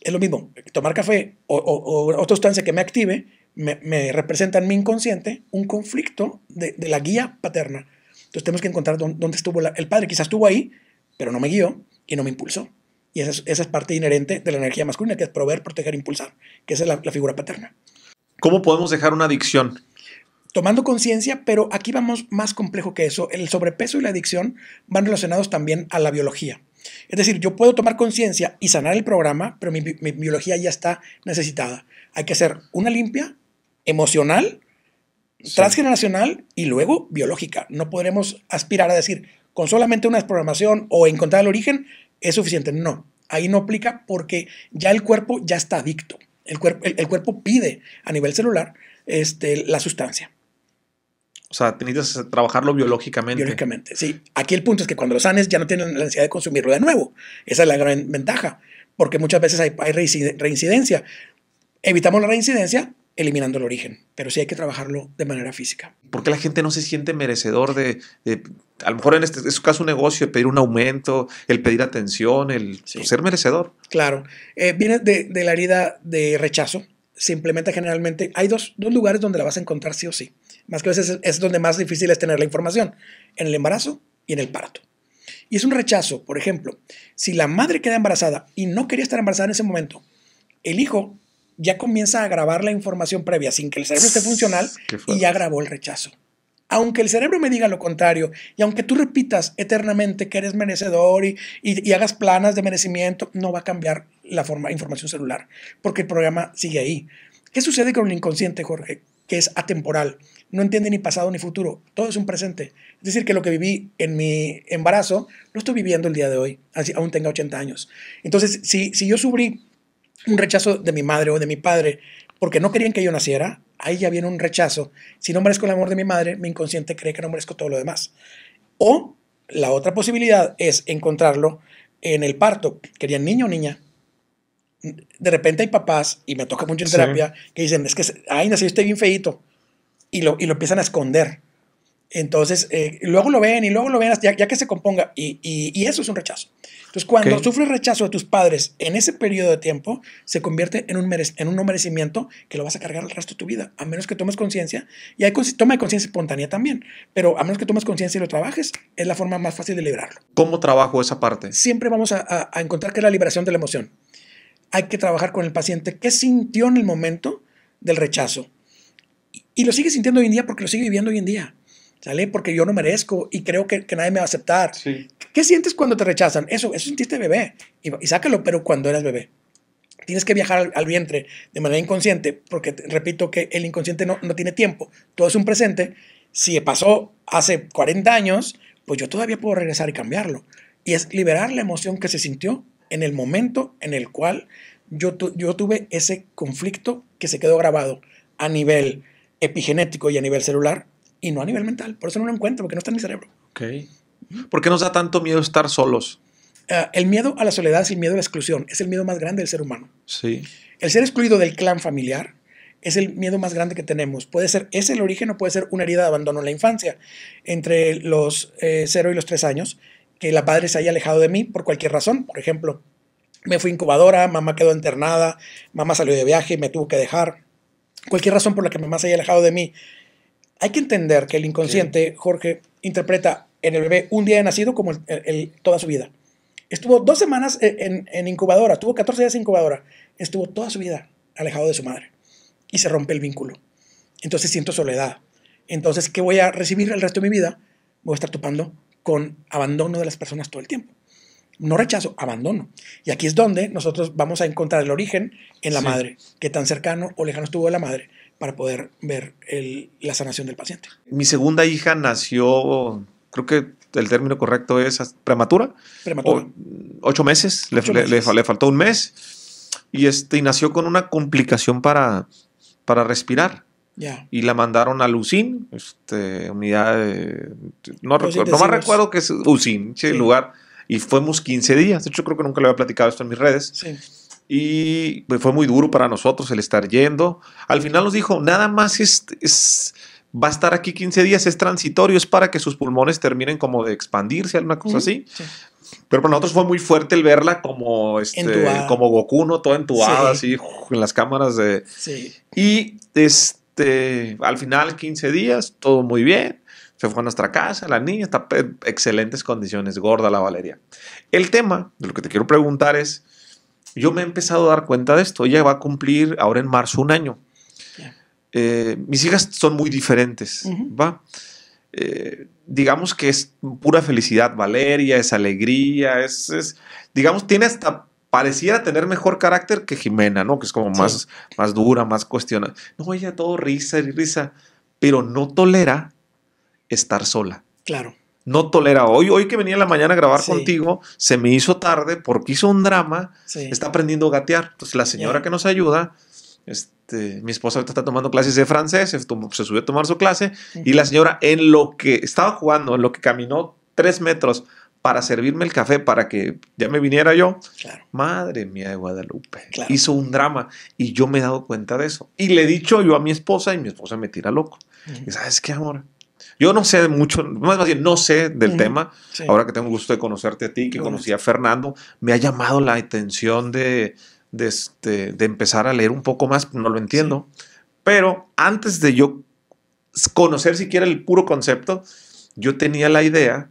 Es lo mismo, tomar café o, o, otra sustancia que me active me, representa en mi inconsciente un conflicto de la guía paterna entonces tenemos que encontrar dónde, estuvo el padre. Quizás estuvo ahí, pero no me guió y no me impulsó. Y esa es, parte inherente de la energía masculina, que es proveer, proteger, impulsar, que esa es la, figura paterna. ¿Cómo podemos dejar una adicción? Tomando conciencia, pero aquí vamos más complejo que eso. El sobrepeso y la adicción van relacionados también a la biología. Es decir, yo puedo tomar conciencia y sanar el programa, pero mi, mi, biología ya está necesitada. Hay que hacer una limpia emocional transgeneracional y luego biológica. No podremos aspirar a decir con solamente una desprogramación o encontrar el origen es suficiente. No, ahí no aplica porque ya el cuerpo ya está adicto. El, el, cuerpo pide a nivel celular este, la sustancia. O sea, que trabajarlo biológicamente. Biológicamente, sí. Aquí el punto es que cuando lo sanes ya no tienen la necesidad de consumirlo de nuevo. Esa es la gran ventaja, porque muchas veces hay, hay reincidencia. Evitamos la reincidencia eliminando el origen, pero sí hay que trabajarlo de manera física. ¿Por qué la gente no se siente merecedor de, a lo mejor en este, caso, un negocio, pedir un aumento, el pedir atención, el ser merecedor? Claro, eh, viene de, la herida de rechazo. Se implementa generalmente, hay dos, dos, lugares donde la vas a encontrar sí o sí. Más que a veces es, es donde más difícil es tener la información, en el embarazo y en el parto. Y es un rechazo, por ejemplo, si la madre queda embarazada y no quería estar embarazada en ese momento, el hijo ya comienza a grabar la información previa sin que el cerebro esté funcional y ya grabó el rechazo. Aunque el cerebro me diga lo contrario y aunque tú repitas eternamente que eres merecedor y, hagas planas de merecimiento, no va a cambiar la forma, información celular porque el programa sigue ahí. ¿Qué sucede con el inconsciente, Jorge? Que es atemporal, no entiende ni pasado ni futuro, todo es un presente. Es decir, que lo que viví en mi embarazo lo estoy viviendo el día de hoy, así aún tenga 80 años. Entonces, si, si yo sufrí un rechazo de mi madre o de mi padre porque no querían que yo naciera, ahí ya viene un rechazo. Si no merezco el amor de mi madre, mi inconsciente cree que no merezco todo lo demás. O la otra posibilidad es encontrarlo en el parto. ¿Querían niño o niña? De repente hay papás, y me toca mucho en terapia, que dicen, es que, ay, nací usted bien feito Y lo, y lo empiezan a esconder. Entonces, eh, luego lo ven y luego lo ven ya, ya que se componga. y, eso es un rechazo. Entonces, cuando sufres rechazo de tus padres en ese periodo de tiempo, se convierte en un, en no merecimiento que lo vas a cargar el resto de tu vida, a menos que tomes conciencia. Y hay toma de conciencia espontánea también, pero a menos que tomes conciencia y lo trabajes, es la forma más fácil de liberarlo. ¿Cómo trabajo esa parte? Siempre vamos a, encontrar que es la liberación de la emoción. Hay que trabajar con el paciente qué sintió en el momento del rechazo. Y, lo sigue sintiendo hoy en día porque lo sigue viviendo hoy en día. ¿Sale? Porque yo no merezco y creo que, que nadie me va a aceptar. Sí. ¿Qué sientes cuando te rechazan? Eso, eso sentiste bebé. Y, sácalo, pero cuando eras bebé. Tienes que viajar al, vientre de manera inconsciente, porque repito que el inconsciente no, no tiene tiempo. Todo es un presente. Si pasó hace 40 años, pues yo todavía puedo regresar y cambiarlo. Y es liberar la emoción que se sintió en el momento en el cual yo, yo tuve ese conflicto que se quedó grabado a nivel epigenético y a nivel celular y no a nivel mental. Por eso no lo encuentro, porque no está en mi cerebro. Ok. ¿Por qué nos da tanto miedo estar solos? Ah, el miedo a la soledad es el miedo a la exclusión. Es el miedo más grande del ser humano. Sí. El ser excluido del clan familiar es el miedo más grande que tenemos. Puede ser, es el origen o puede ser una herida de abandono en la infancia, entre los eh, cero 0 y los tres años, que la padre se haya alejado de mí por cualquier razón. Por ejemplo, me fui incubadora, mamá quedó internada, mamá salió de viaje y me tuvo que dejar. Cualquier razón por la que mamá se haya alejado de mí. Hay que entender que el inconsciente, Jorge, interpreta en el bebé un día de nacido como el, toda su vida. Estuvo dos semanas e, en, incubadora, estuvo 14 días en incubadora, estuvo toda su vida alejado de su madre y se rompe el vínculo. Entonces siento soledad. Entonces, ¿qué voy a recibir el resto de mi vida? Voy a estar topando con abandono de las personas todo el tiempo. No rechazo, abandono. Y aquí es donde nosotros vamos a encontrar el origen en la madre, que tan cercano o lejano estuvo la madre, para poder ver la sanación del paciente. Mi segunda hija nació creo que el término correcto es prematura. Prematura. ocho meses, le, Le, le, faltó un mes. Y, este, y nació con una complicación para, para respirar. ya Y la mandaron al UCIN, este, unidad no, no más recuerdo que es UCIN, sí. lugar. Y fuimos 15 días. De hecho, creo que nunca le había platicado esto en mis redes. Sí. Y pues, fue muy duro para nosotros el estar yendo. Al final nos dijo, nada más es, es va a estar aquí 15 días, es transitorio, es para que sus pulmones terminen como de expandirse, alguna cosa así. Pero para nosotros fue muy fuerte el verla como, este, como Goku, ¿no? Toda entubada, así, en las cámaras de... Y este, al final, 15 días, todo muy bien. Se fue a nuestra casa, la niña está en excelentes condiciones, gorda la Valeria. El tema de lo que te quiero preguntar es, yo me he empezado a dar cuenta de esto, ella va a cumplir ahora en marzo un año. Eh, mis hijas son muy diferentes, ¿va? Eh, digamos que es pura felicidad, Valeria, es alegría, es, digamos, tiene hasta, pareciera tener mejor carácter que Jimena, ¿no? Que es como más, más dura, más cuestionada. No, ella todo risa y risa, pero no tolera estar sola. Claro. No tolera. Hoy, hoy que venía en la mañana a grabar contigo, se me hizo tarde porque hizo un drama, está aprendiendo a gatear. Entonces la señora que nos ayuda este, mi esposa ahorita está tomando clases de francés, se, subió a tomar su clase y la señora en lo que estaba jugando, en lo que caminó tres metros para servirme el café para que ya me viniera yo. Madre mía de Guadalupe. Hizo un drama y yo me he dado cuenta de eso. Y le he dicho yo a mi esposa y mi esposa me tira loco. y, ¿Sabes qué, amor? Yo no sé mucho, más bien no sé del tema. Ahora que tengo el gusto de conocerte a ti, que conocí a Fernando, me ha llamado la atención de, de, este, de empezar a leer un poco más, no lo entiendo, pero antes de yo conocer siquiera el puro concepto, yo tenía la idea,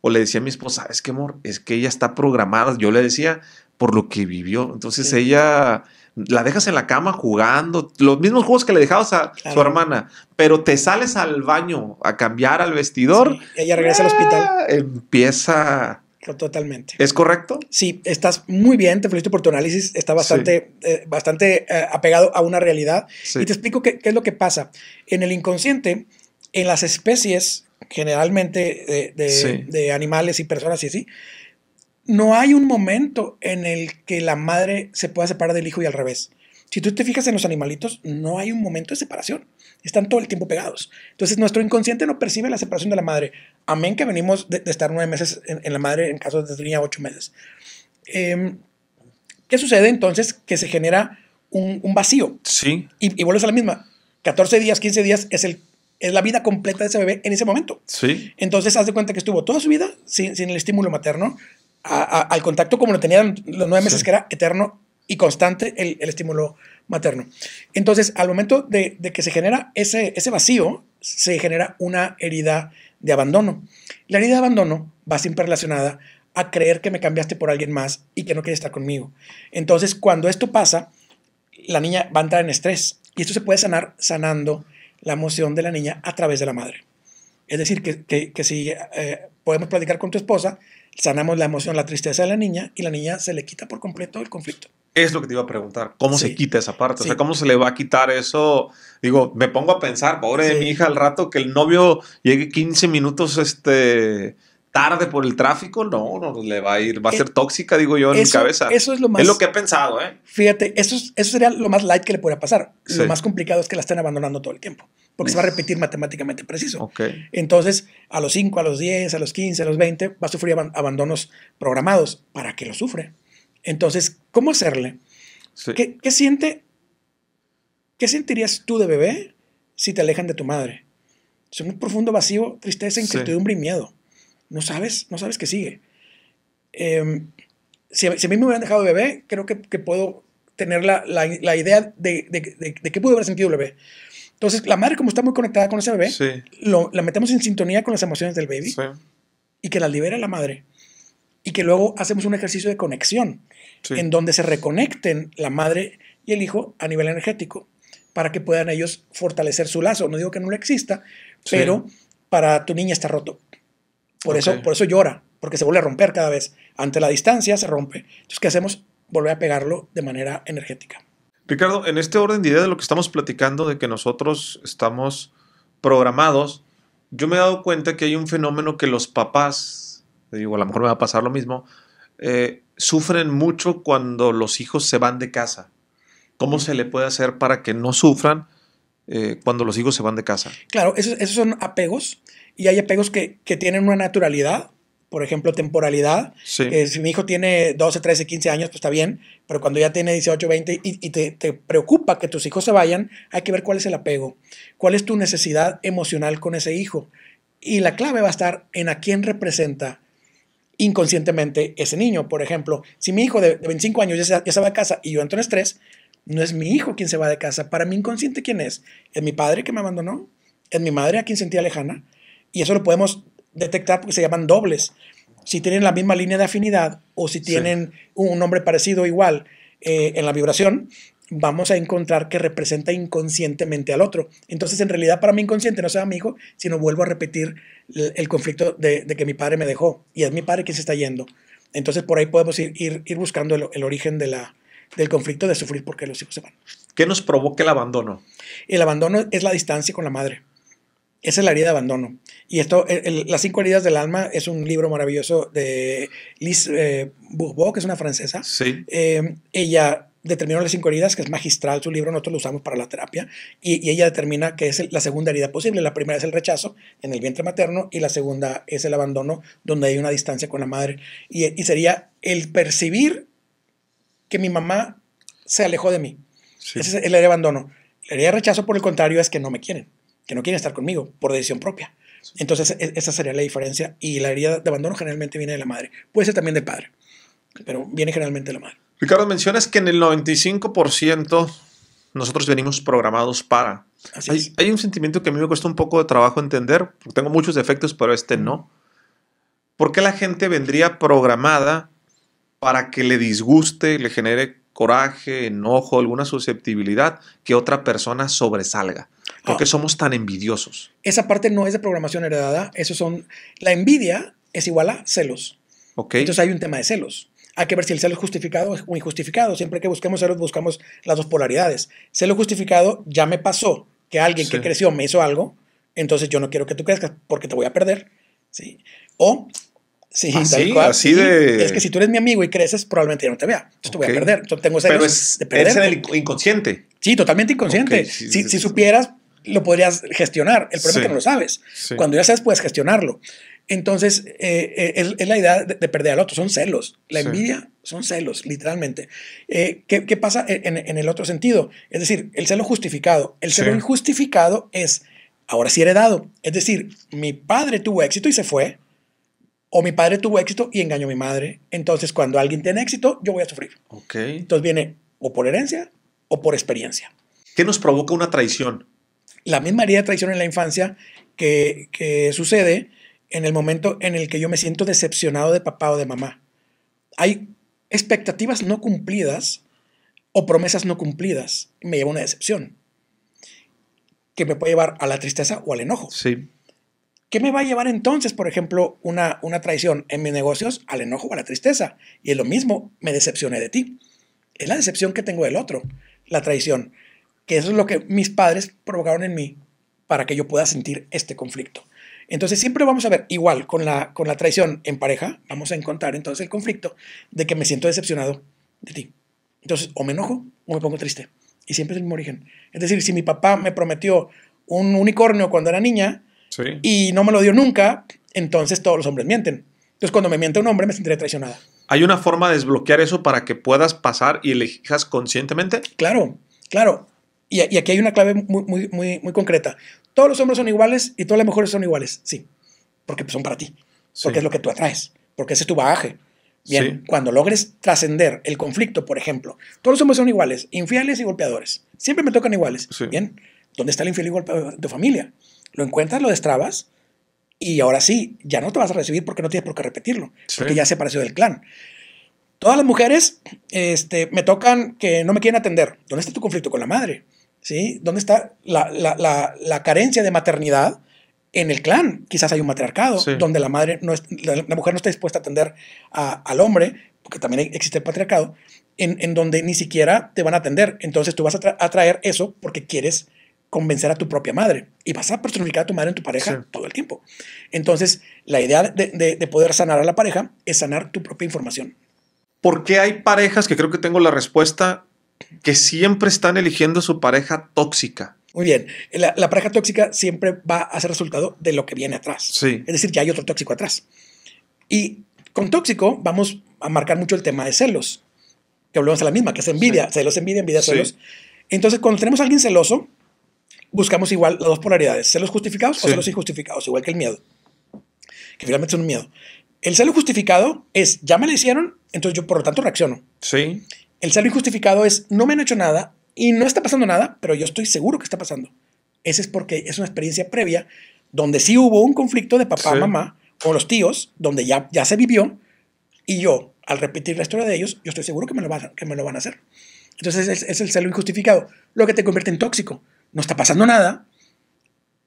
o le decía a mi esposa, es que amor, es que ella está programada, yo le decía, por lo que vivió. Entonces ella la dejas en la cama jugando, los mismos juegos que le dejabas a su hermana, pero te sales al baño a cambiar al vestidor. Y Ella regresa al hospital. Ah, empieza Totalmente. ¿Es correcto? Sí, estás muy bien, te felicito por tu análisis, está bastante, eh, bastante eh, apegado a una realidad. Y te explico qué, es lo que pasa. En el inconsciente, en las especies generalmente de, de animales y personas y así, no hay un momento en el que la madre se pueda separar del hijo y al revés. Si tú te fijas en los animalitos, no hay un momento de separación están todo el tiempo pegados. Entonces nuestro inconsciente no percibe la separación de la madre, amén que venimos de, estar nueve meses en, la madre, en caso de tenía ocho meses. Em, ¿Qué sucede entonces? Que se genera un, vacío. Sí. Y, y, vuelves a la misma. 14 días, 15 días es, el, es la vida completa de ese bebé en ese momento. Sí. Entonces, haz de cuenta que estuvo toda su vida sin, sin el estímulo materno, al contacto como lo tenían los nueve meses, que era eterno y constante el, el estímulo materno. Entonces, al momento de, que se genera ese, ese vacío, se genera una herida de abandono. La herida de abandono va siempre relacionada a creer que me cambiaste por alguien más y que no quieres estar conmigo. Entonces, cuando esto pasa, la niña va a entrar en estrés y esto se puede sanar sanando la emoción de la niña a través de la madre. Es decir, que, si eh, podemos platicar con tu esposa, sanamos la emoción, la tristeza de la niña y la niña se le quita por completo el conflicto. Es lo que te iba a preguntar, ¿cómo se quita esa parte? ¿cómo se le va a quitar eso? Digo, me pongo a pensar, pobre de mi hija, al rato que el novio llegue 15 minutos este, tarde por el tráfico, no, no le va a ir, va a eh, ser tóxica, digo yo, en mi cabeza. Eso es lo más. Es lo que he pensado, ¿eh? Fíjate, eso, es, eso sería lo más light que le pueda pasar. Lo más complicado es que la estén abandonando todo el tiempo, porque se va a repetir matemáticamente preciso. Entonces, a los 5, a los 10, a los 15, a los 20, va a sufrir abandonos programados. ¿Para que lo sufre? Entonces, ¿Cómo hacerle? ¿Qué, siente? ¿Qué sentirías tú de bebé si te alejan de tu madre? Es un profundo vacío, tristeza, incertidumbre y miedo. No sabes, no sabes qué sigue. Em, si, a mí me hubieran dejado de bebé, creo que, puedo tener la, idea de, de, de, qué pudo haber sentido el bebé. Entonces, la madre, como está muy conectada con ese bebé, la metemos en sintonía con las emociones del baby y que la libera la madre. Y que luego hacemos un ejercicio de conexión en donde se reconecten la madre y el hijo a nivel energético para que puedan ellos fortalecer su lazo. No digo que no lo exista, pero para tu niña está roto. Por, eso, por eso llora, porque se vuelve a romper cada vez. Ante la distancia se rompe. Entonces, ¿qué hacemos? Volver a pegarlo de manera energética. Ricardo, en este orden de idea de lo que estamos platicando, de que nosotros estamos programados, yo me he dado cuenta que hay un fenómeno que los papás, digo, a lo mejor me va a pasar lo mismo, eh, sufren mucho cuando los hijos se van de casa. ¿Cómo se le puede hacer para que no sufran eh, cuando los hijos se van de casa? Claro, esos, son apegos y hay apegos que, tienen una naturalidad, por ejemplo, temporalidad. si mi hijo tiene 12, 13, 15 años, pues está bien, pero cuando ya tiene 18, 20 y, te, te, preocupa que tus hijos se vayan, hay que ver cuál es el apego, cuál es tu necesidad emocional con ese hijo. Y la clave va a estar en a quién representa inconscientemente ese niño. Por ejemplo, si mi hijo de 25 años ya se, va de casa y yo entro en estrés, no es mi hijo quien se va de casa. Para mí inconsciente, ¿quién es? ¿Es mi padre que me abandonó? ¿Es mi madre a quien sentía lejana? Y eso lo podemos detectar porque se llaman dobles. Si tienen la misma línea de afinidad o si tienen un nombre parecido igual eh, en la vibración, vamos a encontrar que representa inconscientemente al otro. Entonces, en realidad, para mí inconsciente no sea mi hijo, sino vuelvo a repetir el, conflicto de, que mi padre me dejó y es mi padre quien se está yendo. Entonces, por ahí podemos ir, ir, buscando el, origen de la, del conflicto de sufrir porque los hijos se van. ¿Qué nos provoca el abandono? El abandono es la distancia con la madre. Esa es la herida de abandono. Y esto, Las cinco heridas del alma es un libro maravilloso de Liz eh, que es una francesa. Sí. Eh, ella determinó las cinco heridas, que es magistral su libro, nosotros lo usamos para la terapia, y, ella determina que es la segunda herida posible. La primera es el rechazo en el vientre materno y la segunda es el abandono donde hay una distancia con la madre. Y, sería el percibir que mi mamá se alejó de mí. Ese es el abandono. La herida de rechazo, por el contrario, es que no me quieren, que no quieren estar conmigo por decisión propia. Entonces, e, esa sería la diferencia. Y la herida de abandono generalmente viene de la madre. Puede ser también del padre, pero viene generalmente de la madre. Ricardo, mencionas que en el 95% nosotros venimos programados para. Hay, un sentimiento que a mí me cuesta un poco de trabajo entender, tengo muchos defectos, pero este no. ¿Por qué la gente vendría programada para que le disguste, le genere coraje, enojo, alguna susceptibilidad, que otra persona sobresalga? Porque qué ah. somos tan envidiosos? Esa parte no es de programación heredada, eso son... La envidia es igual a celos. Entonces hay un tema de celos hay que ver si el celo es justificado o injustificado. Siempre que busquemos celos, buscamos las dos polaridades. Celo justificado, ya me pasó que alguien que creció me hizo algo, entonces yo no quiero que tú crezcas porque te voy a perder. ¿sí? O, sí, ah, así, de... es que si tú eres mi amigo y creces, probablemente yo no te vea. Entonces te voy a perder. tengo celos Pero es, el inconsciente. Sí, totalmente inconsciente. si, supieras, lo podrías gestionar. El problema es que no lo sabes. Cuando ya sabes, puedes gestionarlo. Entonces, eh, eh, es, la idea de, perder al otro, son celos. La envidia son celos, literalmente. Eh, ¿qué, pasa en, el otro sentido? Es decir, el celo justificado. El celo injustificado es, ahora sí heredado. Es decir, mi padre tuvo éxito y se fue, o mi padre tuvo éxito y engañó a mi madre. Entonces, cuando alguien tiene éxito, yo voy a sufrir. Entonces viene o por herencia o por experiencia. ¿Qué nos provoca una traición? La misma herida de traición en la infancia que, que sucede en el momento en el que yo me siento decepcionado de papá o de mamá. Hay expectativas no cumplidas o promesas no cumplidas. Me lleva una decepción que me puede llevar a la tristeza o al enojo. Sí. ¿Qué me va a llevar entonces, por ejemplo, una, una traición en mis negocios al enojo o a la tristeza? Y es lo mismo, me decepcioné de ti. Es la decepción que tengo del otro, la traición, que eso es lo que mis padres provocaron en mí para que yo pueda sentir este conflicto. Entonces siempre vamos a ver, igual con la, con la traición en pareja, vamos a encontrar entonces el conflicto de que me siento decepcionado de ti. Entonces, o me enojo o me pongo triste. Y siempre es el mismo origen. Es decir, si mi papá me prometió un unicornio cuando era niña y no me lo dio nunca, entonces todos los hombres mienten. Entonces, cuando me miente un hombre, me sentiré traicionada. ¿Hay una forma de desbloquear eso para que puedas pasar y elijas conscientemente? Claro, claro. Y, y aquí hay una clave muy, muy, muy, muy concreta todos los hombres son iguales y todas las mujeres son iguales. Sí, porque pues, son para ti, porque es lo que tú atraes, porque ese es tu bagaje. Bien, cuando logres trascender el conflicto, por ejemplo, todos los hombres son iguales, infieles y golpeadores. Siempre me tocan iguales. Bien, ¿dónde está el infiel y golpeador de tu familia? Lo encuentras, lo destrabas y ahora sí, ya no te vas a recibir porque no tienes por qué repetirlo, porque ya se parecido del clan. Todas las mujeres este, me tocan que no me quieren atender. ¿Dónde está tu conflicto con la madre? ¿sí? ¿Dónde está la, carencia de maternidad? en el clan quizás hay un matriarcado donde la madre no es, la, mujer no está dispuesta a atender al hombre porque también existe el patriarcado en, donde ni siquiera te van a atender entonces tú vas a, traer eso porque quieres convencer a tu propia madre y vas a personificar a tu madre en tu pareja todo el tiempo entonces la idea de, poder sanar a la pareja es sanar tu propia información ¿Por qué hay parejas que creo que tengo la respuesta que siempre están eligiendo su pareja tóxica. Muy bien. La, pareja tóxica siempre va a ser resultado de lo que viene atrás. Sí. Es decir, que hay otro tóxico atrás. Y con tóxico vamos a marcar mucho el tema de celos, que volvemos a la misma, que es envidia. Celos, envidia, envidia, celos. Entonces, cuando tenemos a alguien celoso, buscamos igual las dos polaridades, celos justificados o celos injustificados, igual que el miedo, que finalmente es un miedo. El celo justificado es, ya me lo hicieron, entonces yo por lo tanto reacciono. Sí. El celo injustificado es no me han hecho nada y no está pasando nada, pero yo estoy seguro que está pasando. Ese es porque es una experiencia previa donde sí hubo un conflicto de papá, mamá o los tíos, donde ya, ya se vivió y yo, al repetir la historia de ellos, yo estoy seguro que me lo, que me lo van a hacer. Entonces es, el celo injustificado, lo que te convierte en tóxico. No está pasando nada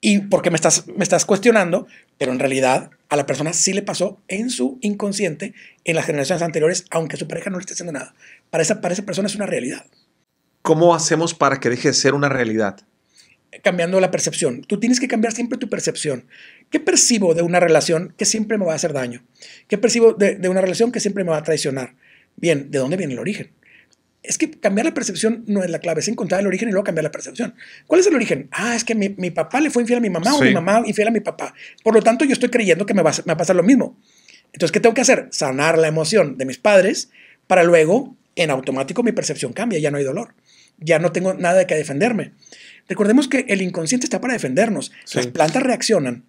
y porque me estás, me estás cuestionando, pero en realidad a la persona sí le pasó en su inconsciente en las generaciones anteriores, aunque su pareja no le esté haciendo nada. Para esa, persona es una realidad. ¿Cómo hacemos para que deje de ser una realidad? Cambiando la percepción. Tú tienes que cambiar siempre tu percepción. ¿Qué percibo de una relación que siempre me va a hacer daño? ¿Qué percibo de una relación que siempre me va a traicionar? Bien, ¿de dónde viene el origen? es que cambiar la percepción no es la clave, es encontrar el origen y luego cambiar la percepción. ¿Cuál es el origen? Ah, es que mi, papá le fue infiel a mi mamá o mi mamá infiel a mi papá. Por lo tanto, yo estoy creyendo que me va, a, pasar lo mismo. Entonces, ¿qué tengo que hacer? Sanar la emoción de mis padres para luego, en automático, mi percepción cambia, ya no hay dolor, ya no tengo nada de que defenderme. Recordemos que el inconsciente está para defendernos. Las plantas reaccionan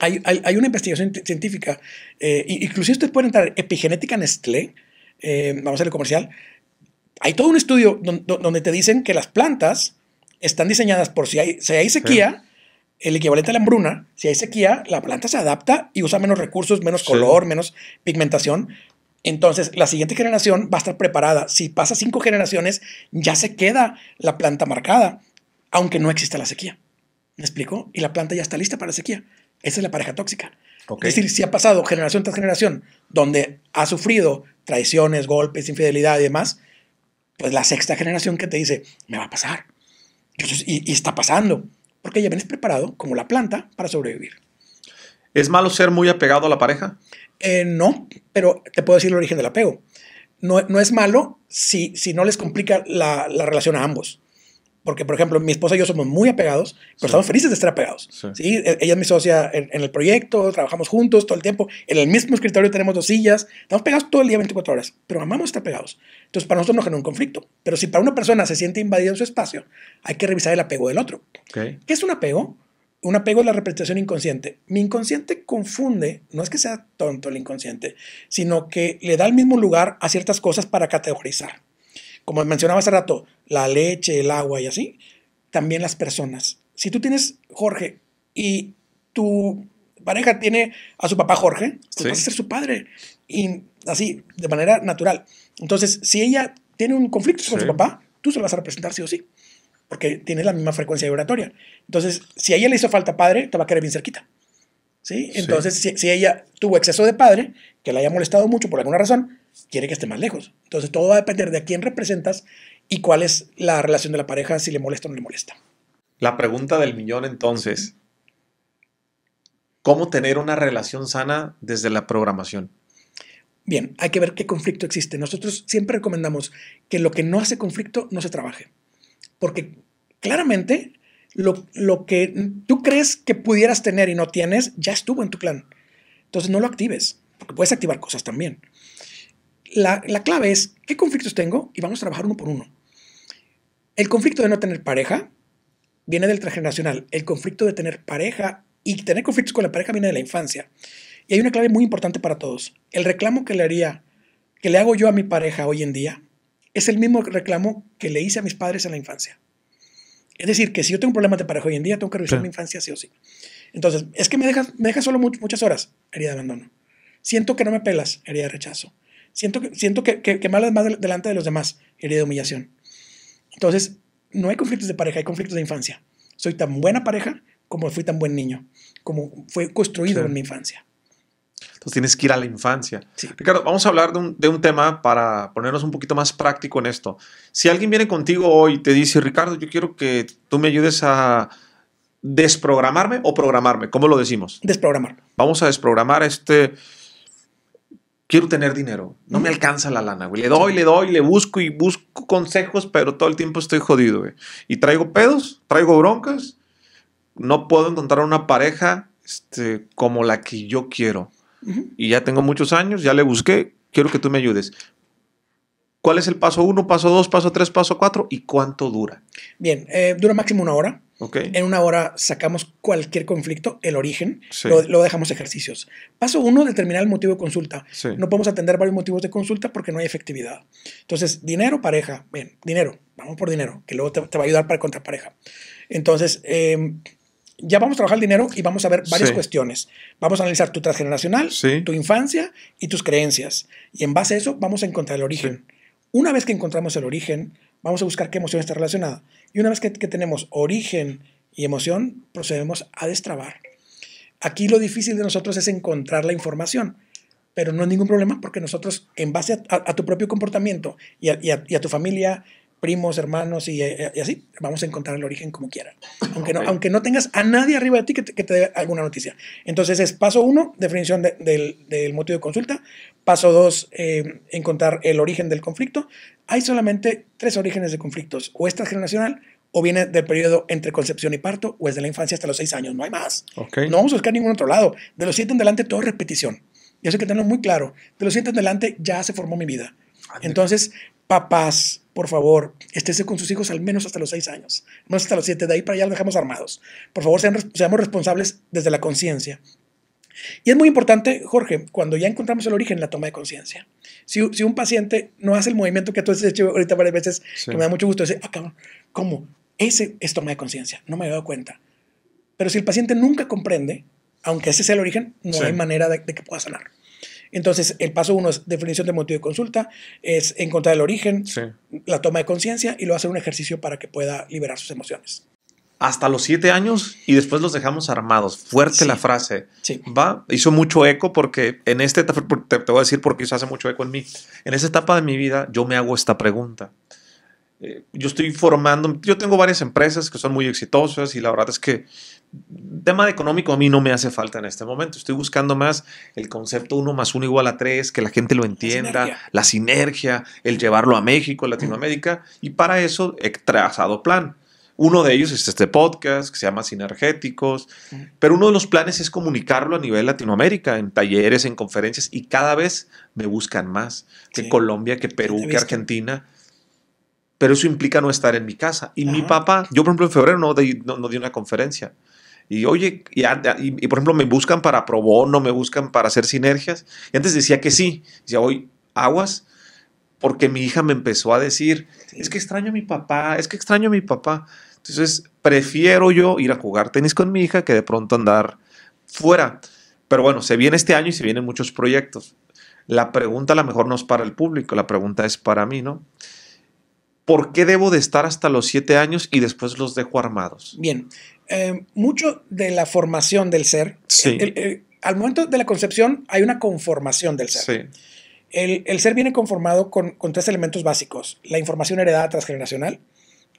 hay, una investigación científica, eh, inclusive ustedes pueden entrar, Epigenética Nestlé, eh, vamos a hacer el comercial, hay todo un estudio donde te dicen que las plantas están diseñadas por si hay, si hay sequía, el equivalente a la hambruna, si hay sequía, la planta se adapta y usa menos recursos, menos color, menos pigmentación. Entonces, la siguiente generación va a estar preparada. Si pasa cinco generaciones, ya se queda la planta marcada, aunque no exista la sequía. ¿Me explico? Y la planta ya está lista para la sequía. Esa es la pareja tóxica. Es decir, si ha pasado generación tras generación donde ha sufrido traiciones, golpes, infidelidad y demás, pues la sexta generación que te dice, me va a pasar. Y, está pasando, porque ya vienes preparado como la planta para sobrevivir. ¿Es malo ser muy apegado a la pareja? Eh, no, pero te puedo decir el origen del apego. No, es malo si, si no les complica la relación a ambos. Porque, por ejemplo, mi esposa y yo somos muy apegados, pero estamos felices de estar apegados. Sí. E-, ella es mi socia en, el proyecto, trabajamos juntos todo el tiempo. En el mismo escritorio tenemos dos sillas, estamos pegados todo el día, 24 horas, pero amamos estar pegados. Entonces, para nosotros no genera un conflicto. Pero si para una persona se siente invadida en su espacio, hay que revisar el apego del otro. ¿Qué es un apego? Un apego es la representación inconsciente. Mi inconsciente confunde, no es que sea tonto el inconsciente, sino que le da el mismo lugar a ciertas cosas para categorizar como mencionaba hace rato, la leche, el agua y así, también las personas. Si tú tienes Jorge y tu pareja tiene a su papá Jorge, tú pues vas a ser su padre. Y así, de manera natural. Entonces, si ella tiene un conflicto con su papá, tú se lo vas a representar sí o sí. Porque tiene la misma frecuencia vibratoria. Entonces, si a ella le hizo falta padre, te va a querer bien cerquita. ¿Sí? Entonces, Si, si, ella tuvo exceso de padre, que la haya molestado mucho por alguna razón, quiere que esté más lejos. Entonces todo va a depender de a quién representas y cuál es la relación de la pareja, si le molesta o no le molesta. La pregunta del millón entonces, ¿cómo tener una relación sana desde la programación? Bien, hay que ver qué conflicto existe. Nosotros siempre recomendamos que lo que no hace conflicto no se trabaje, porque claramente lo, lo que tú crees que pudieras tener y no tienes ya estuvo en tu plan. Entonces no lo actives, porque puedes activar cosas también la, clave es qué conflictos tengo y vamos a trabajar uno por uno. El conflicto de no tener pareja viene del transgeneracional. El conflicto de tener pareja y tener conflictos con la pareja viene de la infancia. Y hay una clave muy importante para todos. El reclamo que le haría, que le hago yo a mi pareja hoy en día, es el mismo reclamo que le hice a mis padres en la infancia. Es decir, que si yo tengo un problema de pareja hoy en día, tengo que revisar mi infancia sí o sí. Entonces, es que me dejas, me dejas solo muchas horas, herida de abandono. Siento que no me pelas, herida de rechazo. Siento que, siento que, que, más delante de los demás, herida de humillación. Entonces, no hay conflictos de pareja, hay conflictos de infancia. Soy tan buena pareja como fui tan buen niño, como fue construido en mi infancia. Entonces tienes que ir a la infancia. Ricardo, vamos a hablar de un, de un, tema para ponernos un poquito más práctico en esto. Si alguien viene contigo hoy y te dice, Ricardo, yo quiero que tú me ayudes a desprogramarme o programarme, ¿cómo lo decimos? Desprogramar. Vamos a desprogramar este, quiero tener dinero, no me alcanza la lana, güey. Le doy, le doy, le busco y busco consejos, pero todo el tiempo estoy jodido, güey. Y traigo pedos, traigo broncas, no puedo encontrar una pareja este, como la que yo quiero. Y ya tengo muchos años, ya le busqué, quiero que tú me ayudes. ¿Cuál es el paso uno, paso dos, paso tres, paso 4 y cuánto dura? Bien, eh, dura máximo una hora. En una hora sacamos cualquier conflicto, el origen, lo, dejamos ejercicios. Paso uno, determinar el motivo de consulta. No podemos atender varios motivos de consulta porque no hay efectividad. Entonces, dinero, pareja. Bien, dinero, vamos por dinero, que luego te, va a ayudar para encontrar pareja. Entonces, em, ya vamos a trabajar el dinero y vamos a ver varias cuestiones. Vamos a analizar tu transgeneracional, tu infancia y tus creencias. Y en base a eso vamos a encontrar el origen. Una vez que encontramos el origen, vamos a buscar qué emoción está relacionada. Y una vez que, tenemos origen y emoción, procedemos a destrabar. Aquí lo difícil de nosotros es encontrar la información, pero no es ningún problema porque nosotros, en base a, tu propio comportamiento y a, y a, tu familia primos, hermanos eh, eh, y, así, vamos a encontrar el origen como quiera. Aunque, no, aunque no tengas a nadie arriba de ti que te, dé alguna noticia. Entonces es paso uno, definición del, motivo de consulta. Paso dos, eh, encontrar el origen del conflicto. Hay solamente tres orígenes de conflictos, o es transgeneracional, o viene del periodo entre concepción y parto, o es de la infancia hasta los seis años, no hay más. No vamos a buscar ningún otro lado. De los siete en adelante, todo repetición. Y eso hay que tenerlo muy claro. De los siete en adelante, ya se formó mi vida. Entonces, papás, por favor, estése con sus hijos al menos hasta los seis años, no hasta los siete, de ahí para allá los dejamos armados. Por favor, seamos responsables desde la conciencia. Y es muy importante, Jorge, cuando ya encontramos el origen, la toma de conciencia. Si, un paciente no hace el movimiento que tú has hecho ahorita varias veces, que me da mucho gusto, dice, ah, ¿cómo? Ese es toma de conciencia, no me había dado cuenta. Pero si el paciente nunca comprende, aunque ese sea el origen, no hay manera de, de que pueda sanar. Entonces, el paso uno es definición de motivo de consulta, es encontrar el origen, la toma de conciencia y luego hacer un ejercicio para que pueda liberar sus emociones. Hasta los siete años y después los dejamos armados. Fuerte la frase. Sí. Va, hizo mucho eco porque en esta etapa, te, voy a decir porque se hace mucho eco en mí. En esta etapa de mi vida, yo me hago esta pregunta. Eh, yo estoy formando, yo tengo varias empresas que son muy exitosas y la verdad es que tema económico a mí no me hace falta en este momento. Estoy buscando más el concepto uno más uno igual a tres, que la gente lo entienda, la sinergia, el llevarlo a México, Latinoamérica. Y para eso he trazado plan. Uno de ellos es este podcast que se llama Sinergéticos, pero uno de los planes es comunicarlo a nivel Latinoamérica, en talleres, en conferencias, y cada vez me buscan más que Colombia, que Perú, que Argentina pero eso implica no estar en mi casa. Y mi papá, yo por ejemplo en febrero no, di, una conferencia. Y oye, y, por ejemplo me buscan para pro no me buscan para hacer sinergias. Y antes decía que sí, decía hoy aguas, porque mi hija me empezó a decir, es que extraño a mi papá, es que extraño a mi papá. Entonces prefiero yo ir a jugar tenis con mi hija que de pronto andar fuera. Pero bueno, se viene este año y se vienen muchos proyectos. La pregunta a lo mejor no es para el público, la pregunta es para mí, ¿no? ¿Por qué debo de estar hasta los siete años y después los dejo armados? Bien, eh, mucho de la formación del ser, al momento de la concepción hay una conformación del ser. Sí. El, ser viene conformado con, tres elementos básicos. La información heredada transgeneracional,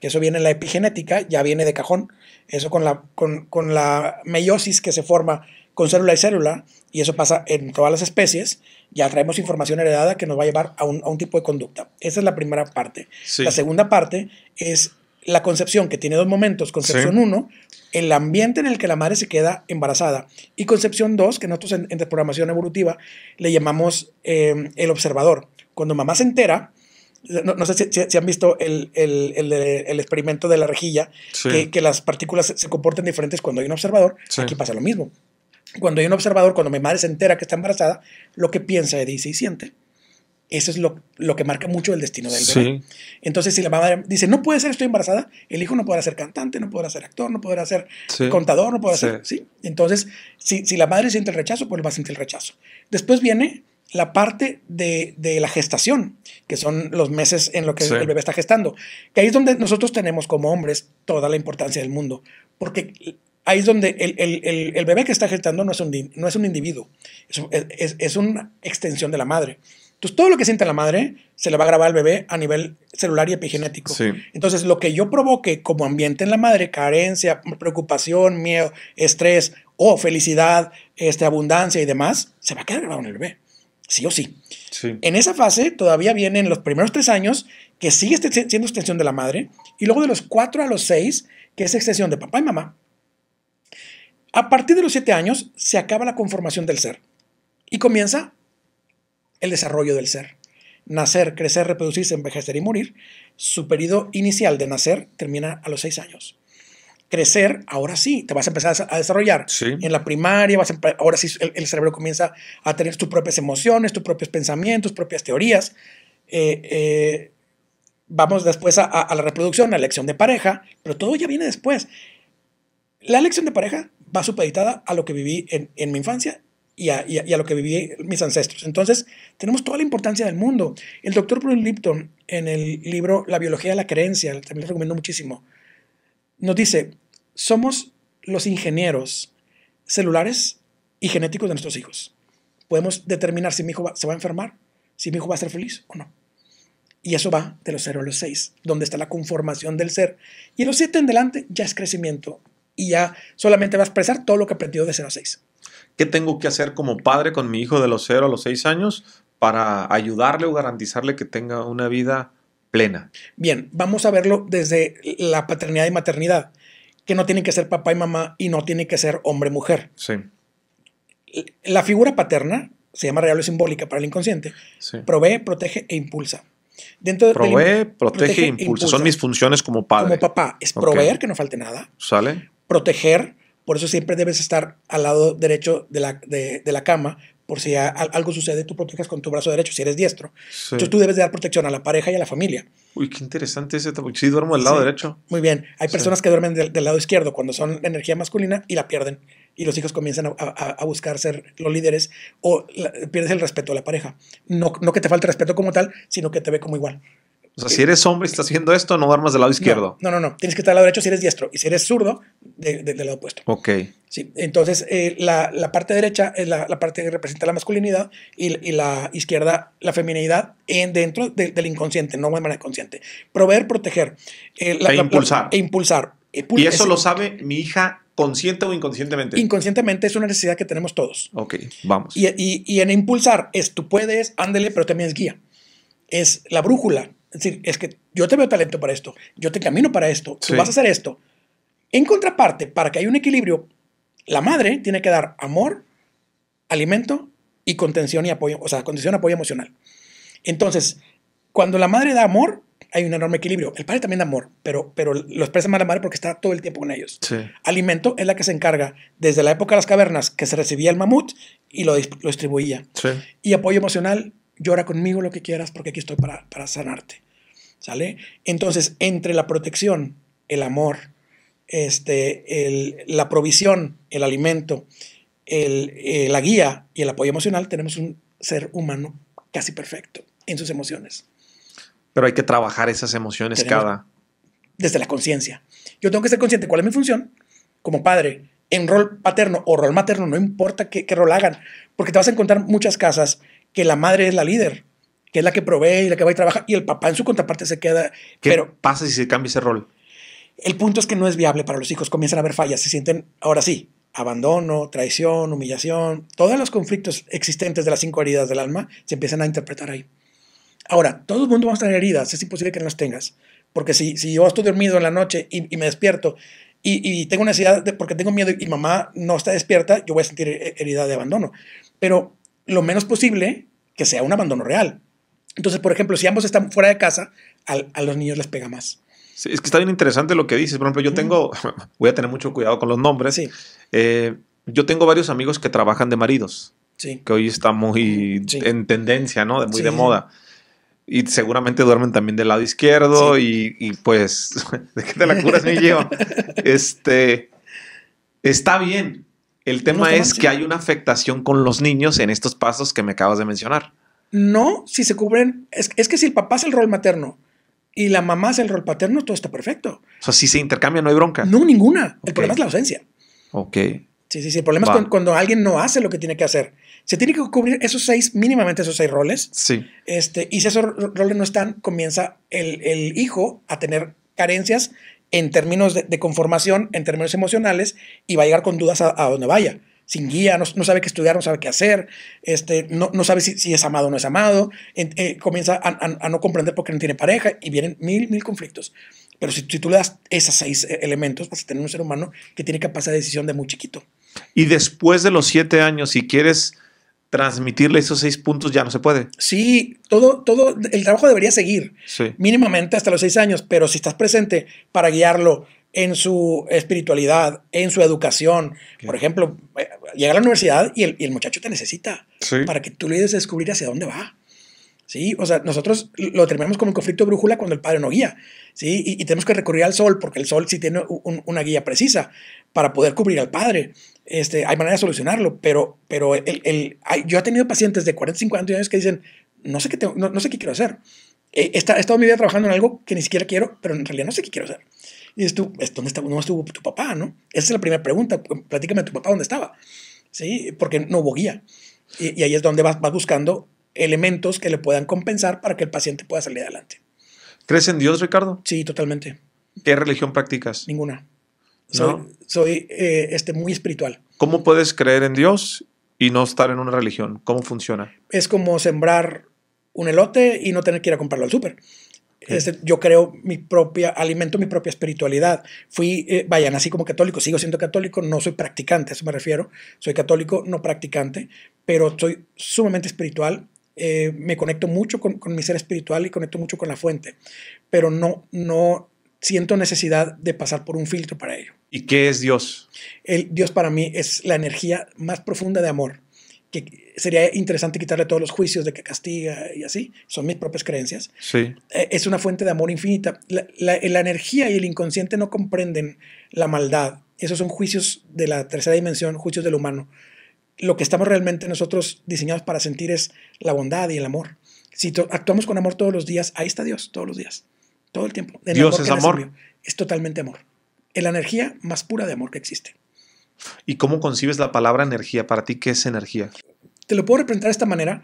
que eso viene en la epigenética, ya viene de cajón. Eso con la, con, con la meiosis que se forma con célula y célula, y eso pasa en todas las especies, ya traemos información heredada que nos va a llevar a un, tipo de conducta. Esa es la primera parte. La segunda parte es la concepción, que tiene dos momentos. Concepción 1, el ambiente en el que la madre se queda embarazada. Y concepción 2, que nosotros en, programación evolutiva le llamamos eh, el observador. Cuando mamá se entera, no, sé si, han visto el, experimento de la rejilla, que, las partículas se, comportan diferentes cuando hay un observador. Aquí pasa lo mismo cuando hay un observador, cuando mi madre se entera que está embarazada, lo que piensa, dice y siente. Eso es lo, lo, que marca mucho el destino del bebé. Entonces, si la madre dice, no puede ser, estoy embarazada, el hijo no podrá ser cantante, no podrá ser actor, no podrá ser contador, no podrá ser... ¿sí? Entonces, si, la madre siente el rechazo, pues va a sentir el rechazo. Después viene la parte de, de la gestación, que son los meses en los que el bebé está gestando, que ahí es donde nosotros tenemos como hombres toda la importancia del mundo, porque ahí es donde el, bebé que está gestando no es un, no es un individuo, es, una extensión de la madre. Entonces, todo lo que siente la madre se le va a grabar al bebé a nivel celular y epigenético. Entonces, lo que yo provoque como ambiente en la madre, carencia, preocupación, miedo, estrés o felicidad, este, abundancia y demás, se va a quedar grabado en el bebé. Sí o sí. sí. En esa fase todavía vienen los primeros tres años que sigue este, siendo extensión de la madre y luego de los cuatro a los seis que es extensión de papá y mamá a partir de los siete años se acaba la conformación del ser y comienza el desarrollo del ser. Nacer, crecer, reproducirse, envejecer y morir. Su periodo inicial de nacer termina a los seis años. Crecer, ahora sí, te vas a empezar a desarrollar. En la primaria, vas ahora sí el, cerebro comienza a tener tus propias emociones, tus propios pensamientos, propias teorías. Eh, eh, vamos después a, a la reproducción, a la elección de pareja, pero todo ya viene después. La elección de pareja va supeditada a lo que viví en, mi infancia y a, lo que viví mis ancestros. Entonces, tenemos toda la importancia del mundo. El doctor Bruce Lipton, en el libro La biología de la creencia, también lo recomiendo muchísimo, nos dice, somos los ingenieros celulares y genéticos de nuestros hijos. Podemos determinar si mi hijo se va a enfermar, si mi hijo va a ser feliz o no. Y eso va de los 0 a los 6, donde está la conformación del ser. Y los 7 en delante ya es crecimiento y ya solamente va a expresar todo lo que aprendió de 0 a 6. ¿Qué tengo que hacer como padre con mi hijo de los 0 a los 6 años para ayudarle o garantizarle que tenga una vida plena? Bien, vamos a verlo desde la paternidad y maternidad, que no tienen que ser papá y mamá y no tiene que ser hombre-mujer. Sí. La figura paterna se llama real o simbólica para el inconsciente. Sí. Provee, protege e impulsa. Dentro provee, protege, e impulsa. Son mis funciones como padre. Como papá, es proveer que no falte nada. ¿Sale? proteger, por eso siempre debes estar al lado derecho de la, de, la cama, por si algo sucede, tú proteges con tu brazo derecho, si eres diestro. Entonces tú debes de dar protección a la pareja y a la familia. Uy, qué interesante ese porque si duermo del lado derecho. Muy bien. Hay personas que duermen del, lado izquierdo cuando son energía masculina y la pierden. Y los hijos comienzan a, buscar ser los líderes o pierdes el respeto a la pareja. No, no que te falte respeto como tal, sino que te ve como igual. O sea, si eres hombre y estás haciendo esto, no duermas del lado izquierdo. No, no, no. Tienes que estar al lado derecho si eres diestro. Y si eres zurdo, de, del lado opuesto. Ok. Sí, entonces eh, la, la, parte derecha es la, la, parte que representa la masculinidad y, y la izquierda la feminidad en, dentro del inconsciente, no de manera consciente. Proveer, proteger. Eh, la, e impulsar. e impulsar. y eh, eso lo sabe mi hija consciente o inconscientemente. Inconscientemente es una necesidad que tenemos todos. Ok, vamos. Y, y, y en impulsar es tú puedes, ándele, pero también es guía. Es la brújula es decir, es que yo te veo talento para esto, yo te camino para esto, tú vas a hacer esto. En contraparte, para que haya un equilibrio, la madre tiene que dar amor, alimento y contención y apoyo, o sea, contención, y apoyo emocional. Entonces, cuando la madre da amor, hay un enorme equilibrio. El padre también da amor, pero, pero lo expresa más la madre porque está todo el tiempo con ellos. Alimento es la que se encarga desde la época de las cavernas, que se recibía el mamut y lo, distribuía. Y apoyo emocional llora conmigo lo que quieras porque aquí estoy para, sanarte. ¿Sale? Entonces, entre la protección, el amor, este, el, la provisión, el alimento, el, eh, la guía y el apoyo emocional, tenemos un ser humano casi perfecto en sus emociones. Pero hay que trabajar esas emociones cada. Desde la conciencia. Yo tengo que ser consciente cuál es mi función como padre en rol paterno o rol materno, no importa qué, qué, rol hagan, porque te vas a encontrar muchas casas que la madre es la líder, que es la que provee y la que va y trabaja, y el papá en su contraparte se queda. pero pasa si se cambia ese rol? El punto es que no es viable para los hijos, comienzan a haber fallas, se sienten, ahora sí, abandono, traición, humillación, todos los conflictos existentes de las cinco heridas del alma se empiezan a interpretar ahí. Ahora, todo el mundo va a tener heridas, es imposible que no las tengas, porque si, yo estoy dormido en la noche y, me despierto y, tengo una ansiedad porque tengo miedo y mamá no está despierta, yo voy a sentir herida de abandono. Pero lo menos posible que sea un abandono real. Entonces, por ejemplo, si ambos están fuera de casa, a los niños les pega más. Sí, es que está bien interesante lo que dices. Por ejemplo, yo tengo, voy a tener mucho cuidado con los nombres. Sí. Eh, yo tengo varios amigos que trabajan de maridos, sí. que hoy está muy en tendencia, ¿no? Muy de moda. Y seguramente duermen también del lado izquierdo y, pues, ¿de qué te la curas, mi Este, está bien, el tema es que hay una afectación con los niños en estos pasos que me acabas de mencionar. No, si se cubren, es, que si el papá es el rol materno y la mamá es el rol paterno, todo está perfecto. O sea, si se intercambia, no hay bronca. No, ninguna. El problema es la ausencia. Ok. Sí, sí, sí. El problema es cuando, alguien no hace lo que tiene que hacer. Se tiene que cubrir esos seis, mínimamente esos seis roles. Sí. Este, y si esos roles no están, comienza el, el hijo a tener carencias en términos de, conformación, en términos emocionales, y va a llegar con dudas a, donde vaya, sin guía, no, sabe qué estudiar, no sabe qué hacer, este, no, no sabe si, es amado o no es amado, eh, comienza a, no comprender por qué no tiene pareja, y vienen mil, mil conflictos. Pero si, si tú le das esos seis eh, elementos, vas a tener un ser humano que tiene capacidad de decisión de muy chiquito. Y después de los siete años, si quieres transmitirle esos seis puntos ya no se puede. Sí, todo, todo, el trabajo debería seguir mínimamente hasta los seis años, pero si estás presente para guiarlo en su espiritualidad, en su educación, por ejemplo, eh, llega a la universidad y el, muchacho te necesita para que tú le des descubrir hacia dónde va. ¿sí? O sea, nosotros lo terminamos como un conflicto brújula cuando el padre no guía, ¿sí? Y, tenemos que recurrir al sol, porque el sol sí tiene una guía precisa para poder cubrir al padre. Este, hay manera de solucionarlo, pero, pero el, yo he tenido pacientes de 40, 50 años que dicen, no sé qué, no, sé qué quiero hacer. Eh, he, estado mi vida trabajando en algo que ni siquiera quiero, pero en realidad no sé qué quiero hacer. Y dices tú, ¿dónde no estuvo tu papá? ¿no? Esa es la primera pregunta. Platícame tu papá dónde estaba. ¿Sí? Porque no hubo guía. Y, ahí es donde vas, vas buscando elementos que le puedan compensar para que el paciente pueda salir adelante. ¿Crees en Dios, Ricardo? Sí, totalmente. ¿Qué religión practicas? Ninguna. Soy, eh, este, muy espiritual. ¿Cómo puedes creer en Dios y no estar en una religión? ¿Cómo funciona? Es como sembrar un elote y no tener que ir a comprarlo al súper. Este, yo creo mi propia, alimento mi propia espiritualidad. Fui, eh, vaya, vayan, así como católico, sigo siendo católico, no soy practicante, a eso me refiero. Soy católico, no practicante, pero soy sumamente espiritual. Eh, me conecto mucho con, con, mi ser espiritual y conecto mucho con la fuente, pero no, no, siento necesidad de pasar por un filtro para ello. ¿Y qué es Dios? El, Dios para mí es la energía más profunda de amor, que sería interesante quitarle todos los juicios de que castiga y así, son mis propias creencias. Sí. Eh, es una fuente de amor infinita. La, la energía y el inconsciente no comprenden la maldad. Esos son juicios de la tercera dimensión, juicios del humano. Lo que estamos realmente nosotros diseñados para sentir es la bondad y el amor. Si actuamos con amor todos los días, ahí está Dios, todos los días. Todo el tiempo. Dios es amor. Es totalmente amor. Es la energía más pura de amor que existe. ¿Y cómo concibes la palabra energía? Para ti, ¿qué es energía? Te lo puedo representar de esta manera.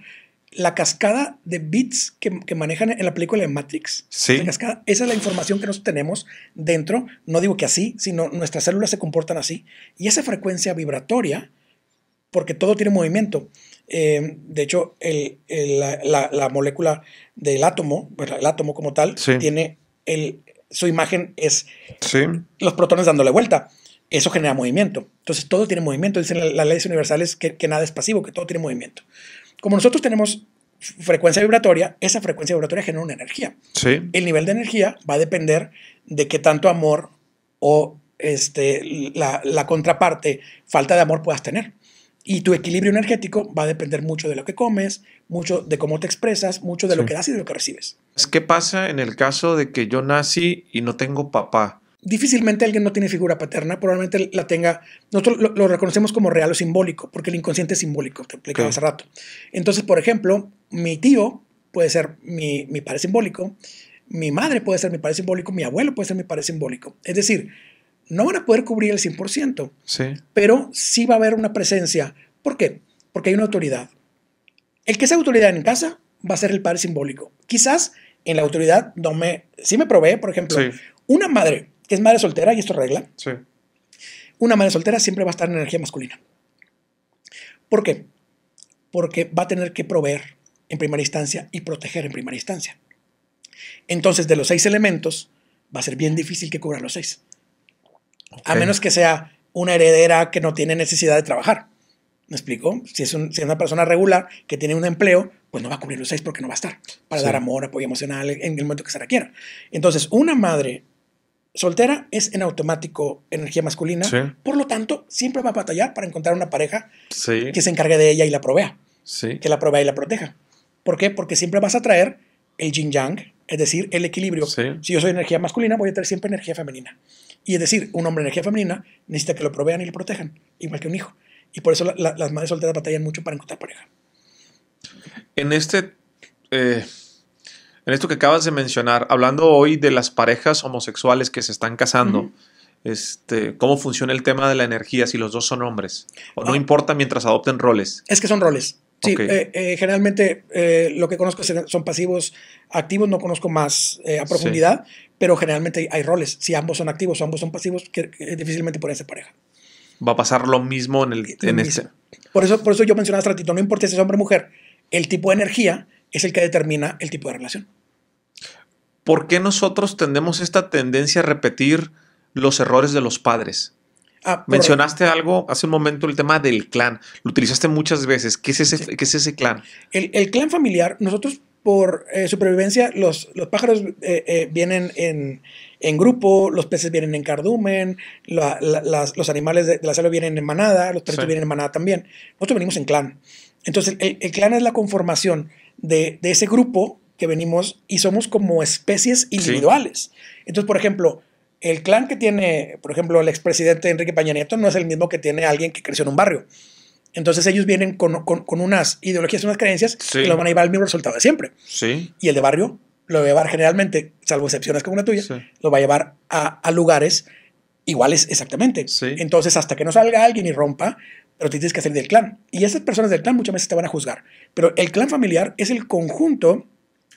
La cascada de bits que, manejan en la película de Matrix. Sí. esa es la información que nosotros tenemos dentro. No digo que así, sino nuestras células se comportan así. Y esa frecuencia vibratoria, porque todo tiene movimiento, Em, de hecho, la, molécula del átomo, el átomo como tal, tiene su imagen es los protones dándole vuelta. Eso genera movimiento. Entonces, todo tiene movimiento. Dicen las leyes universales que, nada es pasivo, que todo tiene movimiento. Como nosotros tenemos frecuencia vibratoria, esa frecuencia vibratoria genera una energía. El nivel de energía va a depender de qué tanto amor o este, la, contraparte, falta de amor puedas tener. Y tu equilibrio energético va a depender mucho de lo que comes, mucho de cómo te expresas, mucho de lo que das y de lo que recibes. ¿Qué pasa en el caso de que yo nací y no tengo papá? Difícilmente alguien no tiene figura paterna, probablemente la tenga. Nosotros lo, reconocemos como real o simbólico, porque el inconsciente es simbólico, te explicaba hace rato. Entonces, por ejemplo, mi tío puede ser mi padre simbólico, mi madre puede ser mi padre simbólico, mi abuelo puede ser mi padre simbólico. Es decir, no van a poder cubrir el 100%, sí. pero sí va a haber una presencia. ¿Por qué? Porque hay una autoridad. El que sea autoridad en casa va a ser el padre simbólico. Quizás en la autoridad no me... Sí me provee, por ejemplo, una madre que es madre soltera, y esto regla, una madre soltera siempre va a estar en energía masculina. ¿Por qué? Porque va a tener que proveer en primera instancia y proteger en primera instancia. Entonces, de los seis elementos, va a ser bien difícil que cubra los seis. A menos que sea una heredera que no tiene necesidad de trabajar. ¿Me explico? Si es, una persona regular que tiene un empleo, pues no va a cubrir los seis porque no va a estar para dar amor, apoyo emocional en el momento que se requiera. Entonces, una madre soltera es en automático energía masculina. Por lo tanto, siempre va a batallar para encontrar una pareja que se encargue de ella y la provea. Que la provea y la proteja. ¿Por qué? Porque siempre vas a traer el yin yang, es decir, el equilibrio. Si yo soy energía masculina, voy a traer siempre energía femenina. Y es decir, un hombre de energía femenina necesita que lo provean y lo protejan, igual que un hijo. Y por eso las madres solteras batallan mucho para encontrar pareja. En este. Eh, en esto que acabas de mencionar, hablando hoy de las parejas homosexuales que se están casando, este, ¿cómo funciona el tema de la energía si los dos son hombres? ¿O no ah. importa mientras adopten roles? Es que son roles. Sí, eh, eh, generalmente lo que conozco son pasivos activos, no conozco más a profundidad, pero generalmente hay, roles. Si ambos son activos o ambos son pasivos, que, difícilmente por ser pareja. Va a pasar lo mismo en, el, en este. Por eso, por eso yo mencionaba hace ratito, no importa si es hombre o mujer, el tipo de energía es el que determina el tipo de relación. ¿Por qué nosotros tendemos esta tendencia a repetir los errores de los padres? Ah, Mencionaste algo hace un momento, el tema del clan. Lo utilizaste muchas veces. ¿Qué es ese, ¿qué es ese clan? El, el, clan familiar, nosotros por eh, supervivencia, los, pájaros eh, eh, vienen en, grupo, los peces vienen en cardumen, los animales de, la selva vienen en manada, los perritos vienen en manada también. Nosotros venimos en clan. Entonces, el, clan es la conformación de, ese grupo que venimos y somos como especies individuales. Entonces, por ejemplo, el clan que tiene, por ejemplo, el expresidente Enrique Paña Nieto no es el mismo que tiene alguien que creció en un barrio. Entonces ellos vienen con, unas ideologías, unas creencias que lo van a llevar al mismo resultado de siempre. Sí. Y el de barrio lo va a llevar generalmente, salvo excepciones como la tuya, lo va a llevar a, lugares iguales exactamente. Entonces hasta que no salga alguien y rompa, pero tienes que hacer del clan. Y esas personas del clan muchas veces te van a juzgar. Pero el clan familiar es el conjunto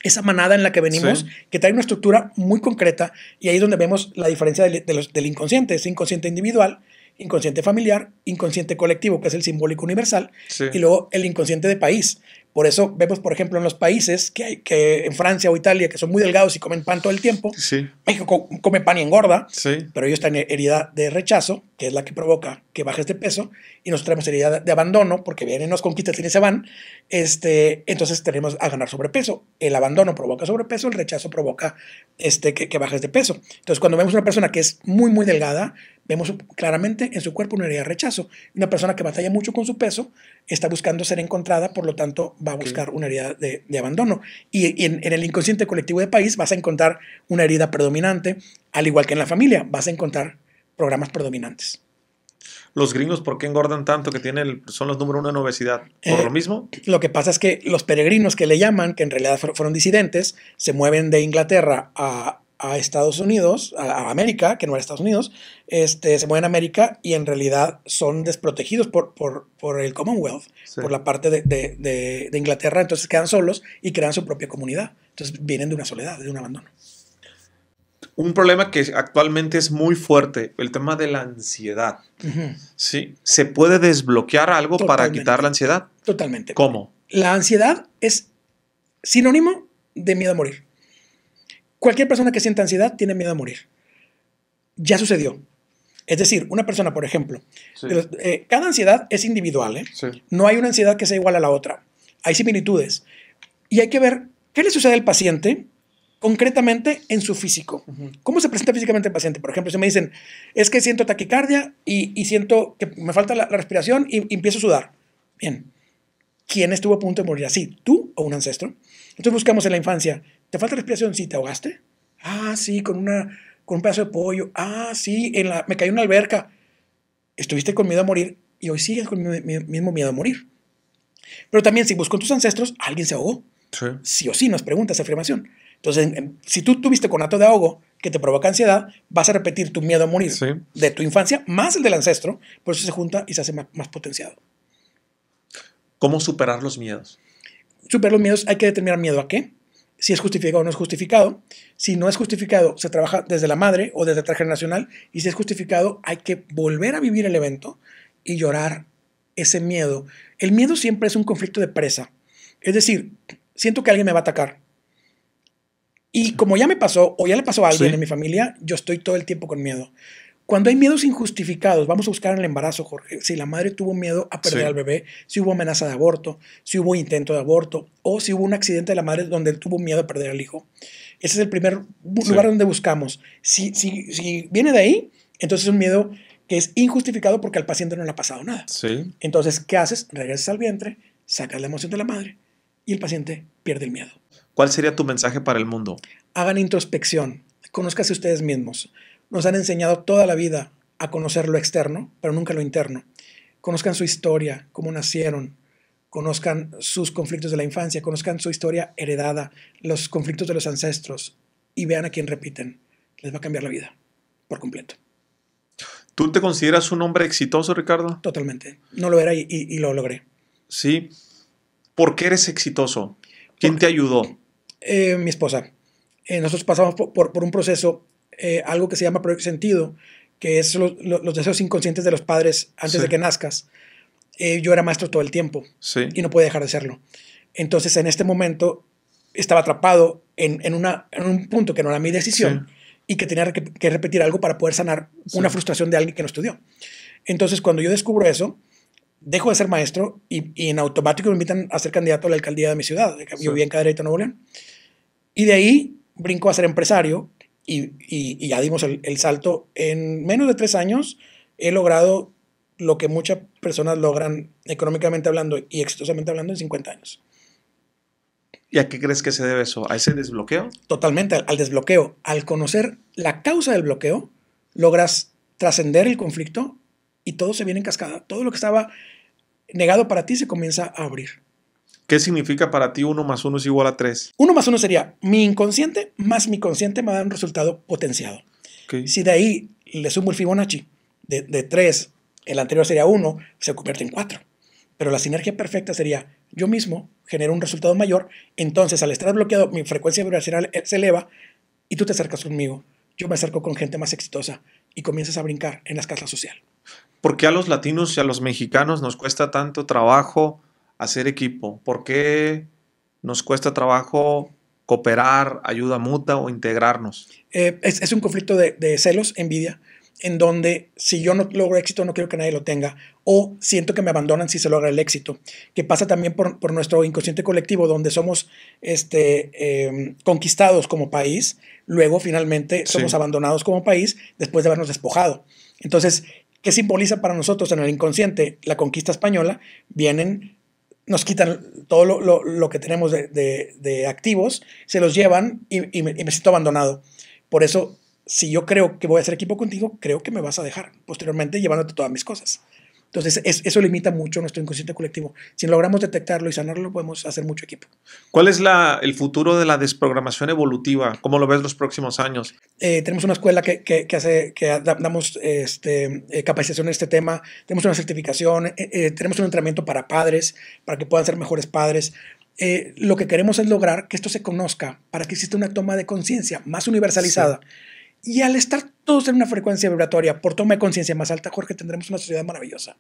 esa manada en la que venimos, que trae una estructura muy concreta, y ahí es donde vemos la diferencia del, los del, inconsciente, ese inconsciente individual, inconsciente familiar, inconsciente colectivo, que es el simbólico universal, y luego el inconsciente de país. Por eso vemos, por ejemplo, en los países que, hay, que en Francia o Italia, que son muy delgados y comen pan todo el tiempo, sí. México come pan y engorda, pero ellos están herida de rechazo, que es la que provoca que bajes de peso, y nos traemos herida de abandono, porque vienen, nos conquistas y se van, este, entonces tenemos a ganar sobrepeso. El abandono provoca sobrepeso, el rechazo provoca este, que, bajes de peso. Entonces, cuando vemos una persona que es muy, muy delgada, vemos claramente en su cuerpo una herida de rechazo. Una persona que batalla mucho con su peso está buscando ser encontrada, por lo tanto va a buscar una herida de, abandono. Y, en, en, el inconsciente colectivo de país vas a encontrar una herida predominante, al igual que en la familia, vas a encontrar programas predominantes. ¿Los gringos por qué engordan tanto que tienen son los número uno en obesidad? ¿Por eh, lo mismo? Lo que pasa es que los peregrinos que le llaman, que en realidad fueron disidentes, se mueven de Inglaterra a, Estados Unidos, a, América, que no era Estados Unidos, este, se mueven a América y en realidad son desprotegidos por, el Commonwealth, por la parte de Inglaterra, entonces quedan solos y crean su propia comunidad. Entonces vienen de una soledad, de un abandono un problema que actualmente es muy fuerte, el tema de la ansiedad. ¿Sí? ¿Se puede desbloquear algo para quitar la ansiedad? Totalmente. ¿Cómo? La ansiedad es sinónimo de miedo a morir. Cualquier persona que sienta ansiedad tiene miedo a morir. Ya sucedió. Es decir, una persona, por ejemplo, eh, eh, cada ansiedad es individual. ¿eh? No hay una ansiedad que sea igual a la otra. Hay similitudes. Y hay que ver qué le sucede al paciente concretamente en su físico. ¿Cómo se presenta físicamente el paciente? Por ejemplo, si me dicen, es que siento taquicardia y, siento que me falta la, respiración y, empiezo a sudar. Bien. ¿Quién estuvo a punto de morir así? ¿Tú o un ancestro? Entonces buscamos en la infancia, ¿te falta respiración? Sí, ¿te ahogaste? Ah, sí, con, un pedazo de pollo. Ah, sí, en la, me caí en una alberca. Estuviste con miedo a morir y hoy sigues con el mismo miedo a morir. Pero también si busco tus ancestros, alguien se ahogó. Sí. sí o sí, nos pregunta esa afirmación. Entonces, si tú tuviste conato de ahogo que te provoca ansiedad, vas a repetir tu miedo a morir de tu infancia más el del ancestro, por eso se junta y se hace más, potenciado. ¿Cómo superar los miedos? Superar los miedos hay que determinar miedo a qué, si es justificado o no es justificado. Si no es justificado, se trabaja desde la madre o desde traje nacional. Y si es justificado, hay que volver a vivir el evento y llorar ese miedo. El miedo siempre es un conflicto de presa. Es decir, siento que alguien me va a atacar. Y como ya me pasó o ya le pasó a alguien en mi familia, yo estoy todo el tiempo con miedo. Cuando hay miedos injustificados, vamos a buscar en el embarazo, Jorge, si la madre tuvo miedo a perder al bebé, si hubo amenaza de aborto, si hubo intento de aborto o si hubo un accidente de la madre donde tuvo miedo a perder al hijo. Ese es el primer lugar donde buscamos. Si, si, si viene de ahí, entonces es un miedo que es injustificado porque al paciente no le ha pasado nada. Entonces, ¿qué haces? Regresas al vientre, sacas la emoción de la madre y el paciente pierde el miedo. ¿Cuál sería tu mensaje para el mundo? Hagan introspección, conózcase ustedes mismos. Nos han enseñado toda la vida a conocer lo externo, pero nunca lo interno. Conozcan su historia, cómo nacieron, conozcan sus conflictos de la infancia, conozcan su historia heredada, los conflictos de los ancestros y vean a quién repiten. Les va a cambiar la vida por completo. ¿Tú te consideras un hombre exitoso, Ricardo? Totalmente. No lo era y, lo logré. Sí. ¿Por qué eres exitoso? ¿Quién te ayudó? Eh, mi esposa, eh, nosotros pasamos por, un proceso, eh, algo que se llama Proyecto Sentido, que es los deseos inconscientes de los padres antes de que nazcas. yo era maestro todo el tiempo y no podía dejar de serlo. Entonces, en este momento, estaba atrapado en, una, en un punto que no era mi decisión y que tenía que, repetir algo para poder sanar una frustración de alguien que no estudió. Entonces, cuando yo descubro eso, dejo de ser maestro y, en automático me invitan a ser candidato a la alcaldía de mi ciudad. Yo vivía en Cadereyta, Nuevo Y de ahí brinco a ser empresario y, y, ya dimos el, salto. En menos de tres años he logrado lo que muchas personas logran económicamente hablando y exitosamente hablando en 50 años. ¿Y a qué crees que se debe eso? ¿A ese desbloqueo? Totalmente, al desbloqueo. Al conocer la causa del bloqueo, logras trascender el conflicto y todo se viene en cascada. Todo lo que estaba negado para ti se comienza a abrir. ¿Qué significa para ti uno más uno es igual a tres? uno más uno sería mi inconsciente más mi consciente me da un resultado potenciado. Si de ahí le sumo el Fibonacci de, tres, el anterior sería uno se convierte en cuatro Pero la sinergia perfecta sería yo mismo genero un resultado mayor, entonces al estar bloqueado mi frecuencia vibracional eh, se eleva y tú te acercas conmigo. Yo me acerco con gente más exitosa y comienzas a brincar en las escala social. ¿Por qué a los latinos y a los mexicanos nos cuesta tanto trabajo hacer equipo? ¿Por qué nos cuesta trabajo cooperar, ayuda mutua o integrarnos? Eh, es, un conflicto de, celos, envidia, en donde si yo no logro éxito no quiero que nadie lo tenga o siento que me abandonan si se logra el éxito, que pasa también por, nuestro inconsciente colectivo donde somos este, em, conquistados como país, luego finalmente somos abandonados como país después de habernos despojado. Entonces, que simboliza para nosotros en el inconsciente la conquista española, vienen, nos quitan todo lo, lo, que tenemos de, de, de, activos, se los llevan y, me, y, me, siento abandonado. Por eso, si yo creo que voy a hacer equipo contigo, creo que me vas a dejar posteriormente llevándote todas mis cosas. Entonces, eso limita mucho nuestro inconsciente colectivo. Si logramos detectarlo y sanarlo, podemos hacer mucho equipo. ¿Cuál es el futuro de la desprogramación evolutiva? ¿Cómo lo ves los próximos años? Eh, tenemos una escuela que, hace, que damos este, eh, capacitación en este tema, tenemos una certificación, eh, tenemos un entrenamiento para padres, para que puedan ser mejores padres. lo que queremos es lograr que esto se conozca para que exista una toma de conciencia más universalizada. Y al estar todos en una frecuencia vibratoria por toma de conciencia más alta, Jorge, tendremos una sociedad maravillosa.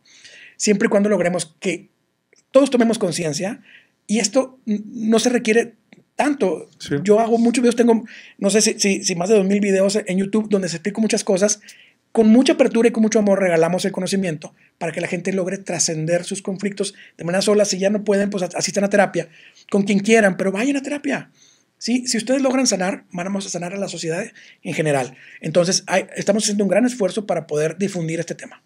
Siempre y cuando logremos que todos tomemos conciencia y esto no se requiere tanto. Yo hago muchos videos, tengo, no sé si, si más de 2.000 videos en YouTube donde se explico muchas cosas. Con mucha apertura y con mucho amor regalamos el conocimiento para que la gente logre trascender sus conflictos de manera sola. Si ya no pueden, pues asistan a terapia, con quien quieran, pero vayan a terapia. Si ustedes logran sanar, vamos a sanar a la sociedad en general. Entonces, estamos haciendo un gran esfuerzo para poder difundir este tema.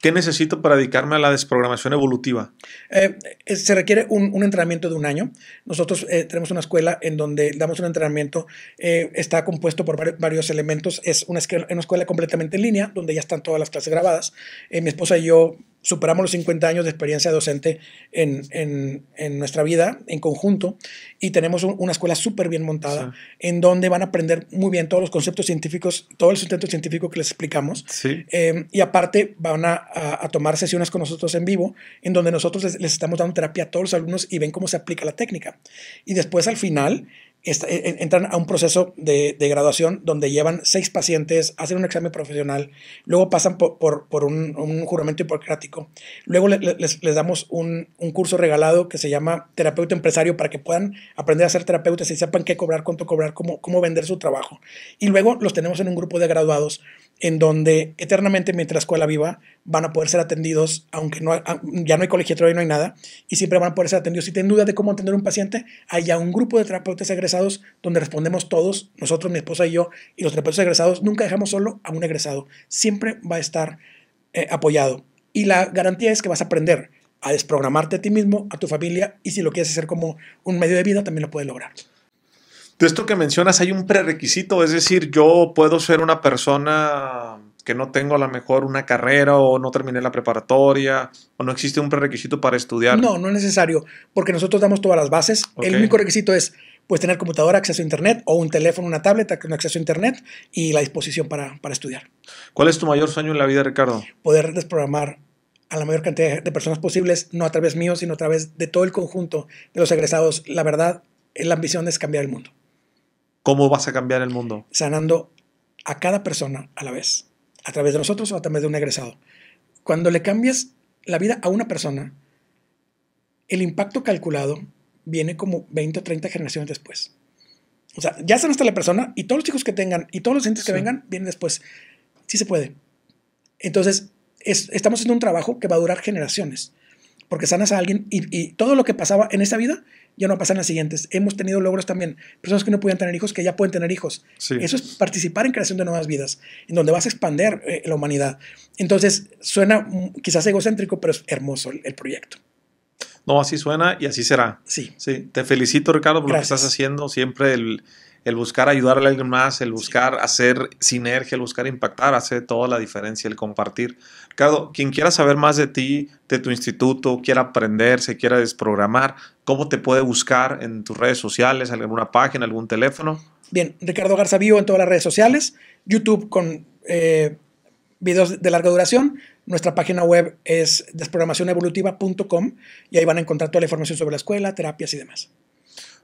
¿Qué necesito para dedicarme a la desprogramación evolutiva? Eh, eh, se requiere un, un, entrenamiento de un año. Nosotros eh, tenemos una escuela en donde damos un entrenamiento, está compuesto por varios elementos, es una escuela, una escuela completamente en línea, donde ya están todas las clases grabadas. mi esposa y yo superamos los 50 años de experiencia docente en, nuestra vida en conjunto y tenemos una escuela súper bien montada en donde van a aprender muy bien todos los conceptos científicos, todo el sustento científico que les explicamos. Em, y aparte van a, tomar sesiones con nosotros en vivo en donde nosotros les, estamos dando terapia a todos los alumnos y ven cómo se aplica la técnica. Y después al final e, e, entran a un proceso de, graduación donde llevan seis pacientes, hacen un examen profesional, luego pasan por, un, juramento hipocrático, luego les, damos un, curso regalado que se llama terapeuta empresario para que puedan aprender a ser terapeutas y sepan qué cobrar, cuánto cobrar, cómo, cómo vender su trabajo. Y luego los tenemos en un grupo de graduados en donde eternamente mientras escuela viva van a poder ser atendidos, aunque no, ah, ya no hay colegiatura y no hay nada, y siempre van a poder ser atendidos. Si tienen dudas de cómo atender un paciente, hay un grupo de terapeutas egresados donde respondemos todos, nosotros, mi esposa y yo, y los terapeutas egresados, nunca dejamos solo a un egresado, siempre va a estar eh, apoyado. Y la garantía es que vas a aprender a desprogramarte a ti mismo, a tu familia, y si lo quieres hacer como un medio de vida, también lo puedes lograr. De esto que mencionas hay un prerequisito, es decir, yo puedo ser una persona que no tengo a lo mejor una carrera o no terminé la preparatoria o no existe un prerequisito para estudiar. No, no es necesario, porque nosotros damos todas las bases. El único requisito es pues tener computadora, acceso a internet o un teléfono, una tableta con acceso a internet y la disposición para, para estudiar. ¿Cuál es tu mayor sueño en la vida, Ricardo? Poder desprogramar a la mayor cantidad de personas posibles, no a través mío, sino a través de todo el conjunto de los egresados. La verdad, la ambición es cambiar el mundo. ¿Cómo vas a cambiar el mundo? Sanando a cada persona a la vez, a través de nosotros o a través de un egresado. Cuando le cambias la vida a una persona, el impacto calculado viene como 20 o 30 generaciones después. O sea, ya sanaste a la persona y todos los chicos que tengan y todos los entes que vengan vienen después. Sí se puede. Entonces, estamos haciendo un trabajo que va a durar generaciones porque sanas a alguien y, todo lo que pasaba en esa vida ya no pasa en las siguientes. Hemos tenido logros también, personas que no podían tener hijos, que ya pueden tener hijos. Eso es participar en creación de nuevas vidas, en donde vas a expander eh, la humanidad. Entonces, suena quizás egocéntrico, pero es hermoso el, proyecto. No, así suena y así será. Sí. sí. Te felicito, Ricardo, por lo que estás haciendo. Siempre el, el buscar ayudarle a alguien más, el buscar hacer sinergia, el buscar impactar, hacer toda la diferencia, el compartir. Ricardo, quien quiera saber más de ti, de tu instituto, quiera aprender, se quiera desprogramar, ¿cómo te puede buscar en tus redes sociales, alguna página, algún teléfono? Bien, Ricardo Garza Vivo en todas las redes sociales, YouTube con eh, videos de larga duración, nuestra página web es desprogramacionevolutiva.com y ahí van a encontrar toda la información sobre la escuela, terapias y demás.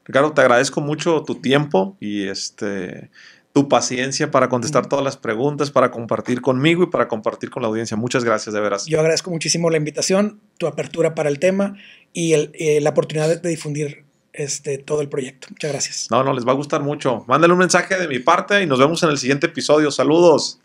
Ricardo, te agradezco mucho tu tiempo y este, tu paciencia para contestar mm. todas las preguntas, para compartir conmigo y para compartir con la audiencia. Muchas gracias, de veras. Yo agradezco muchísimo la invitación, tu apertura para el tema y eh, la oportunidad de, difundir este, todo el proyecto. Muchas gracias. No, no, les va a gustar mucho. Mándale un mensaje de mi parte y nos vemos en el siguiente episodio. Saludos.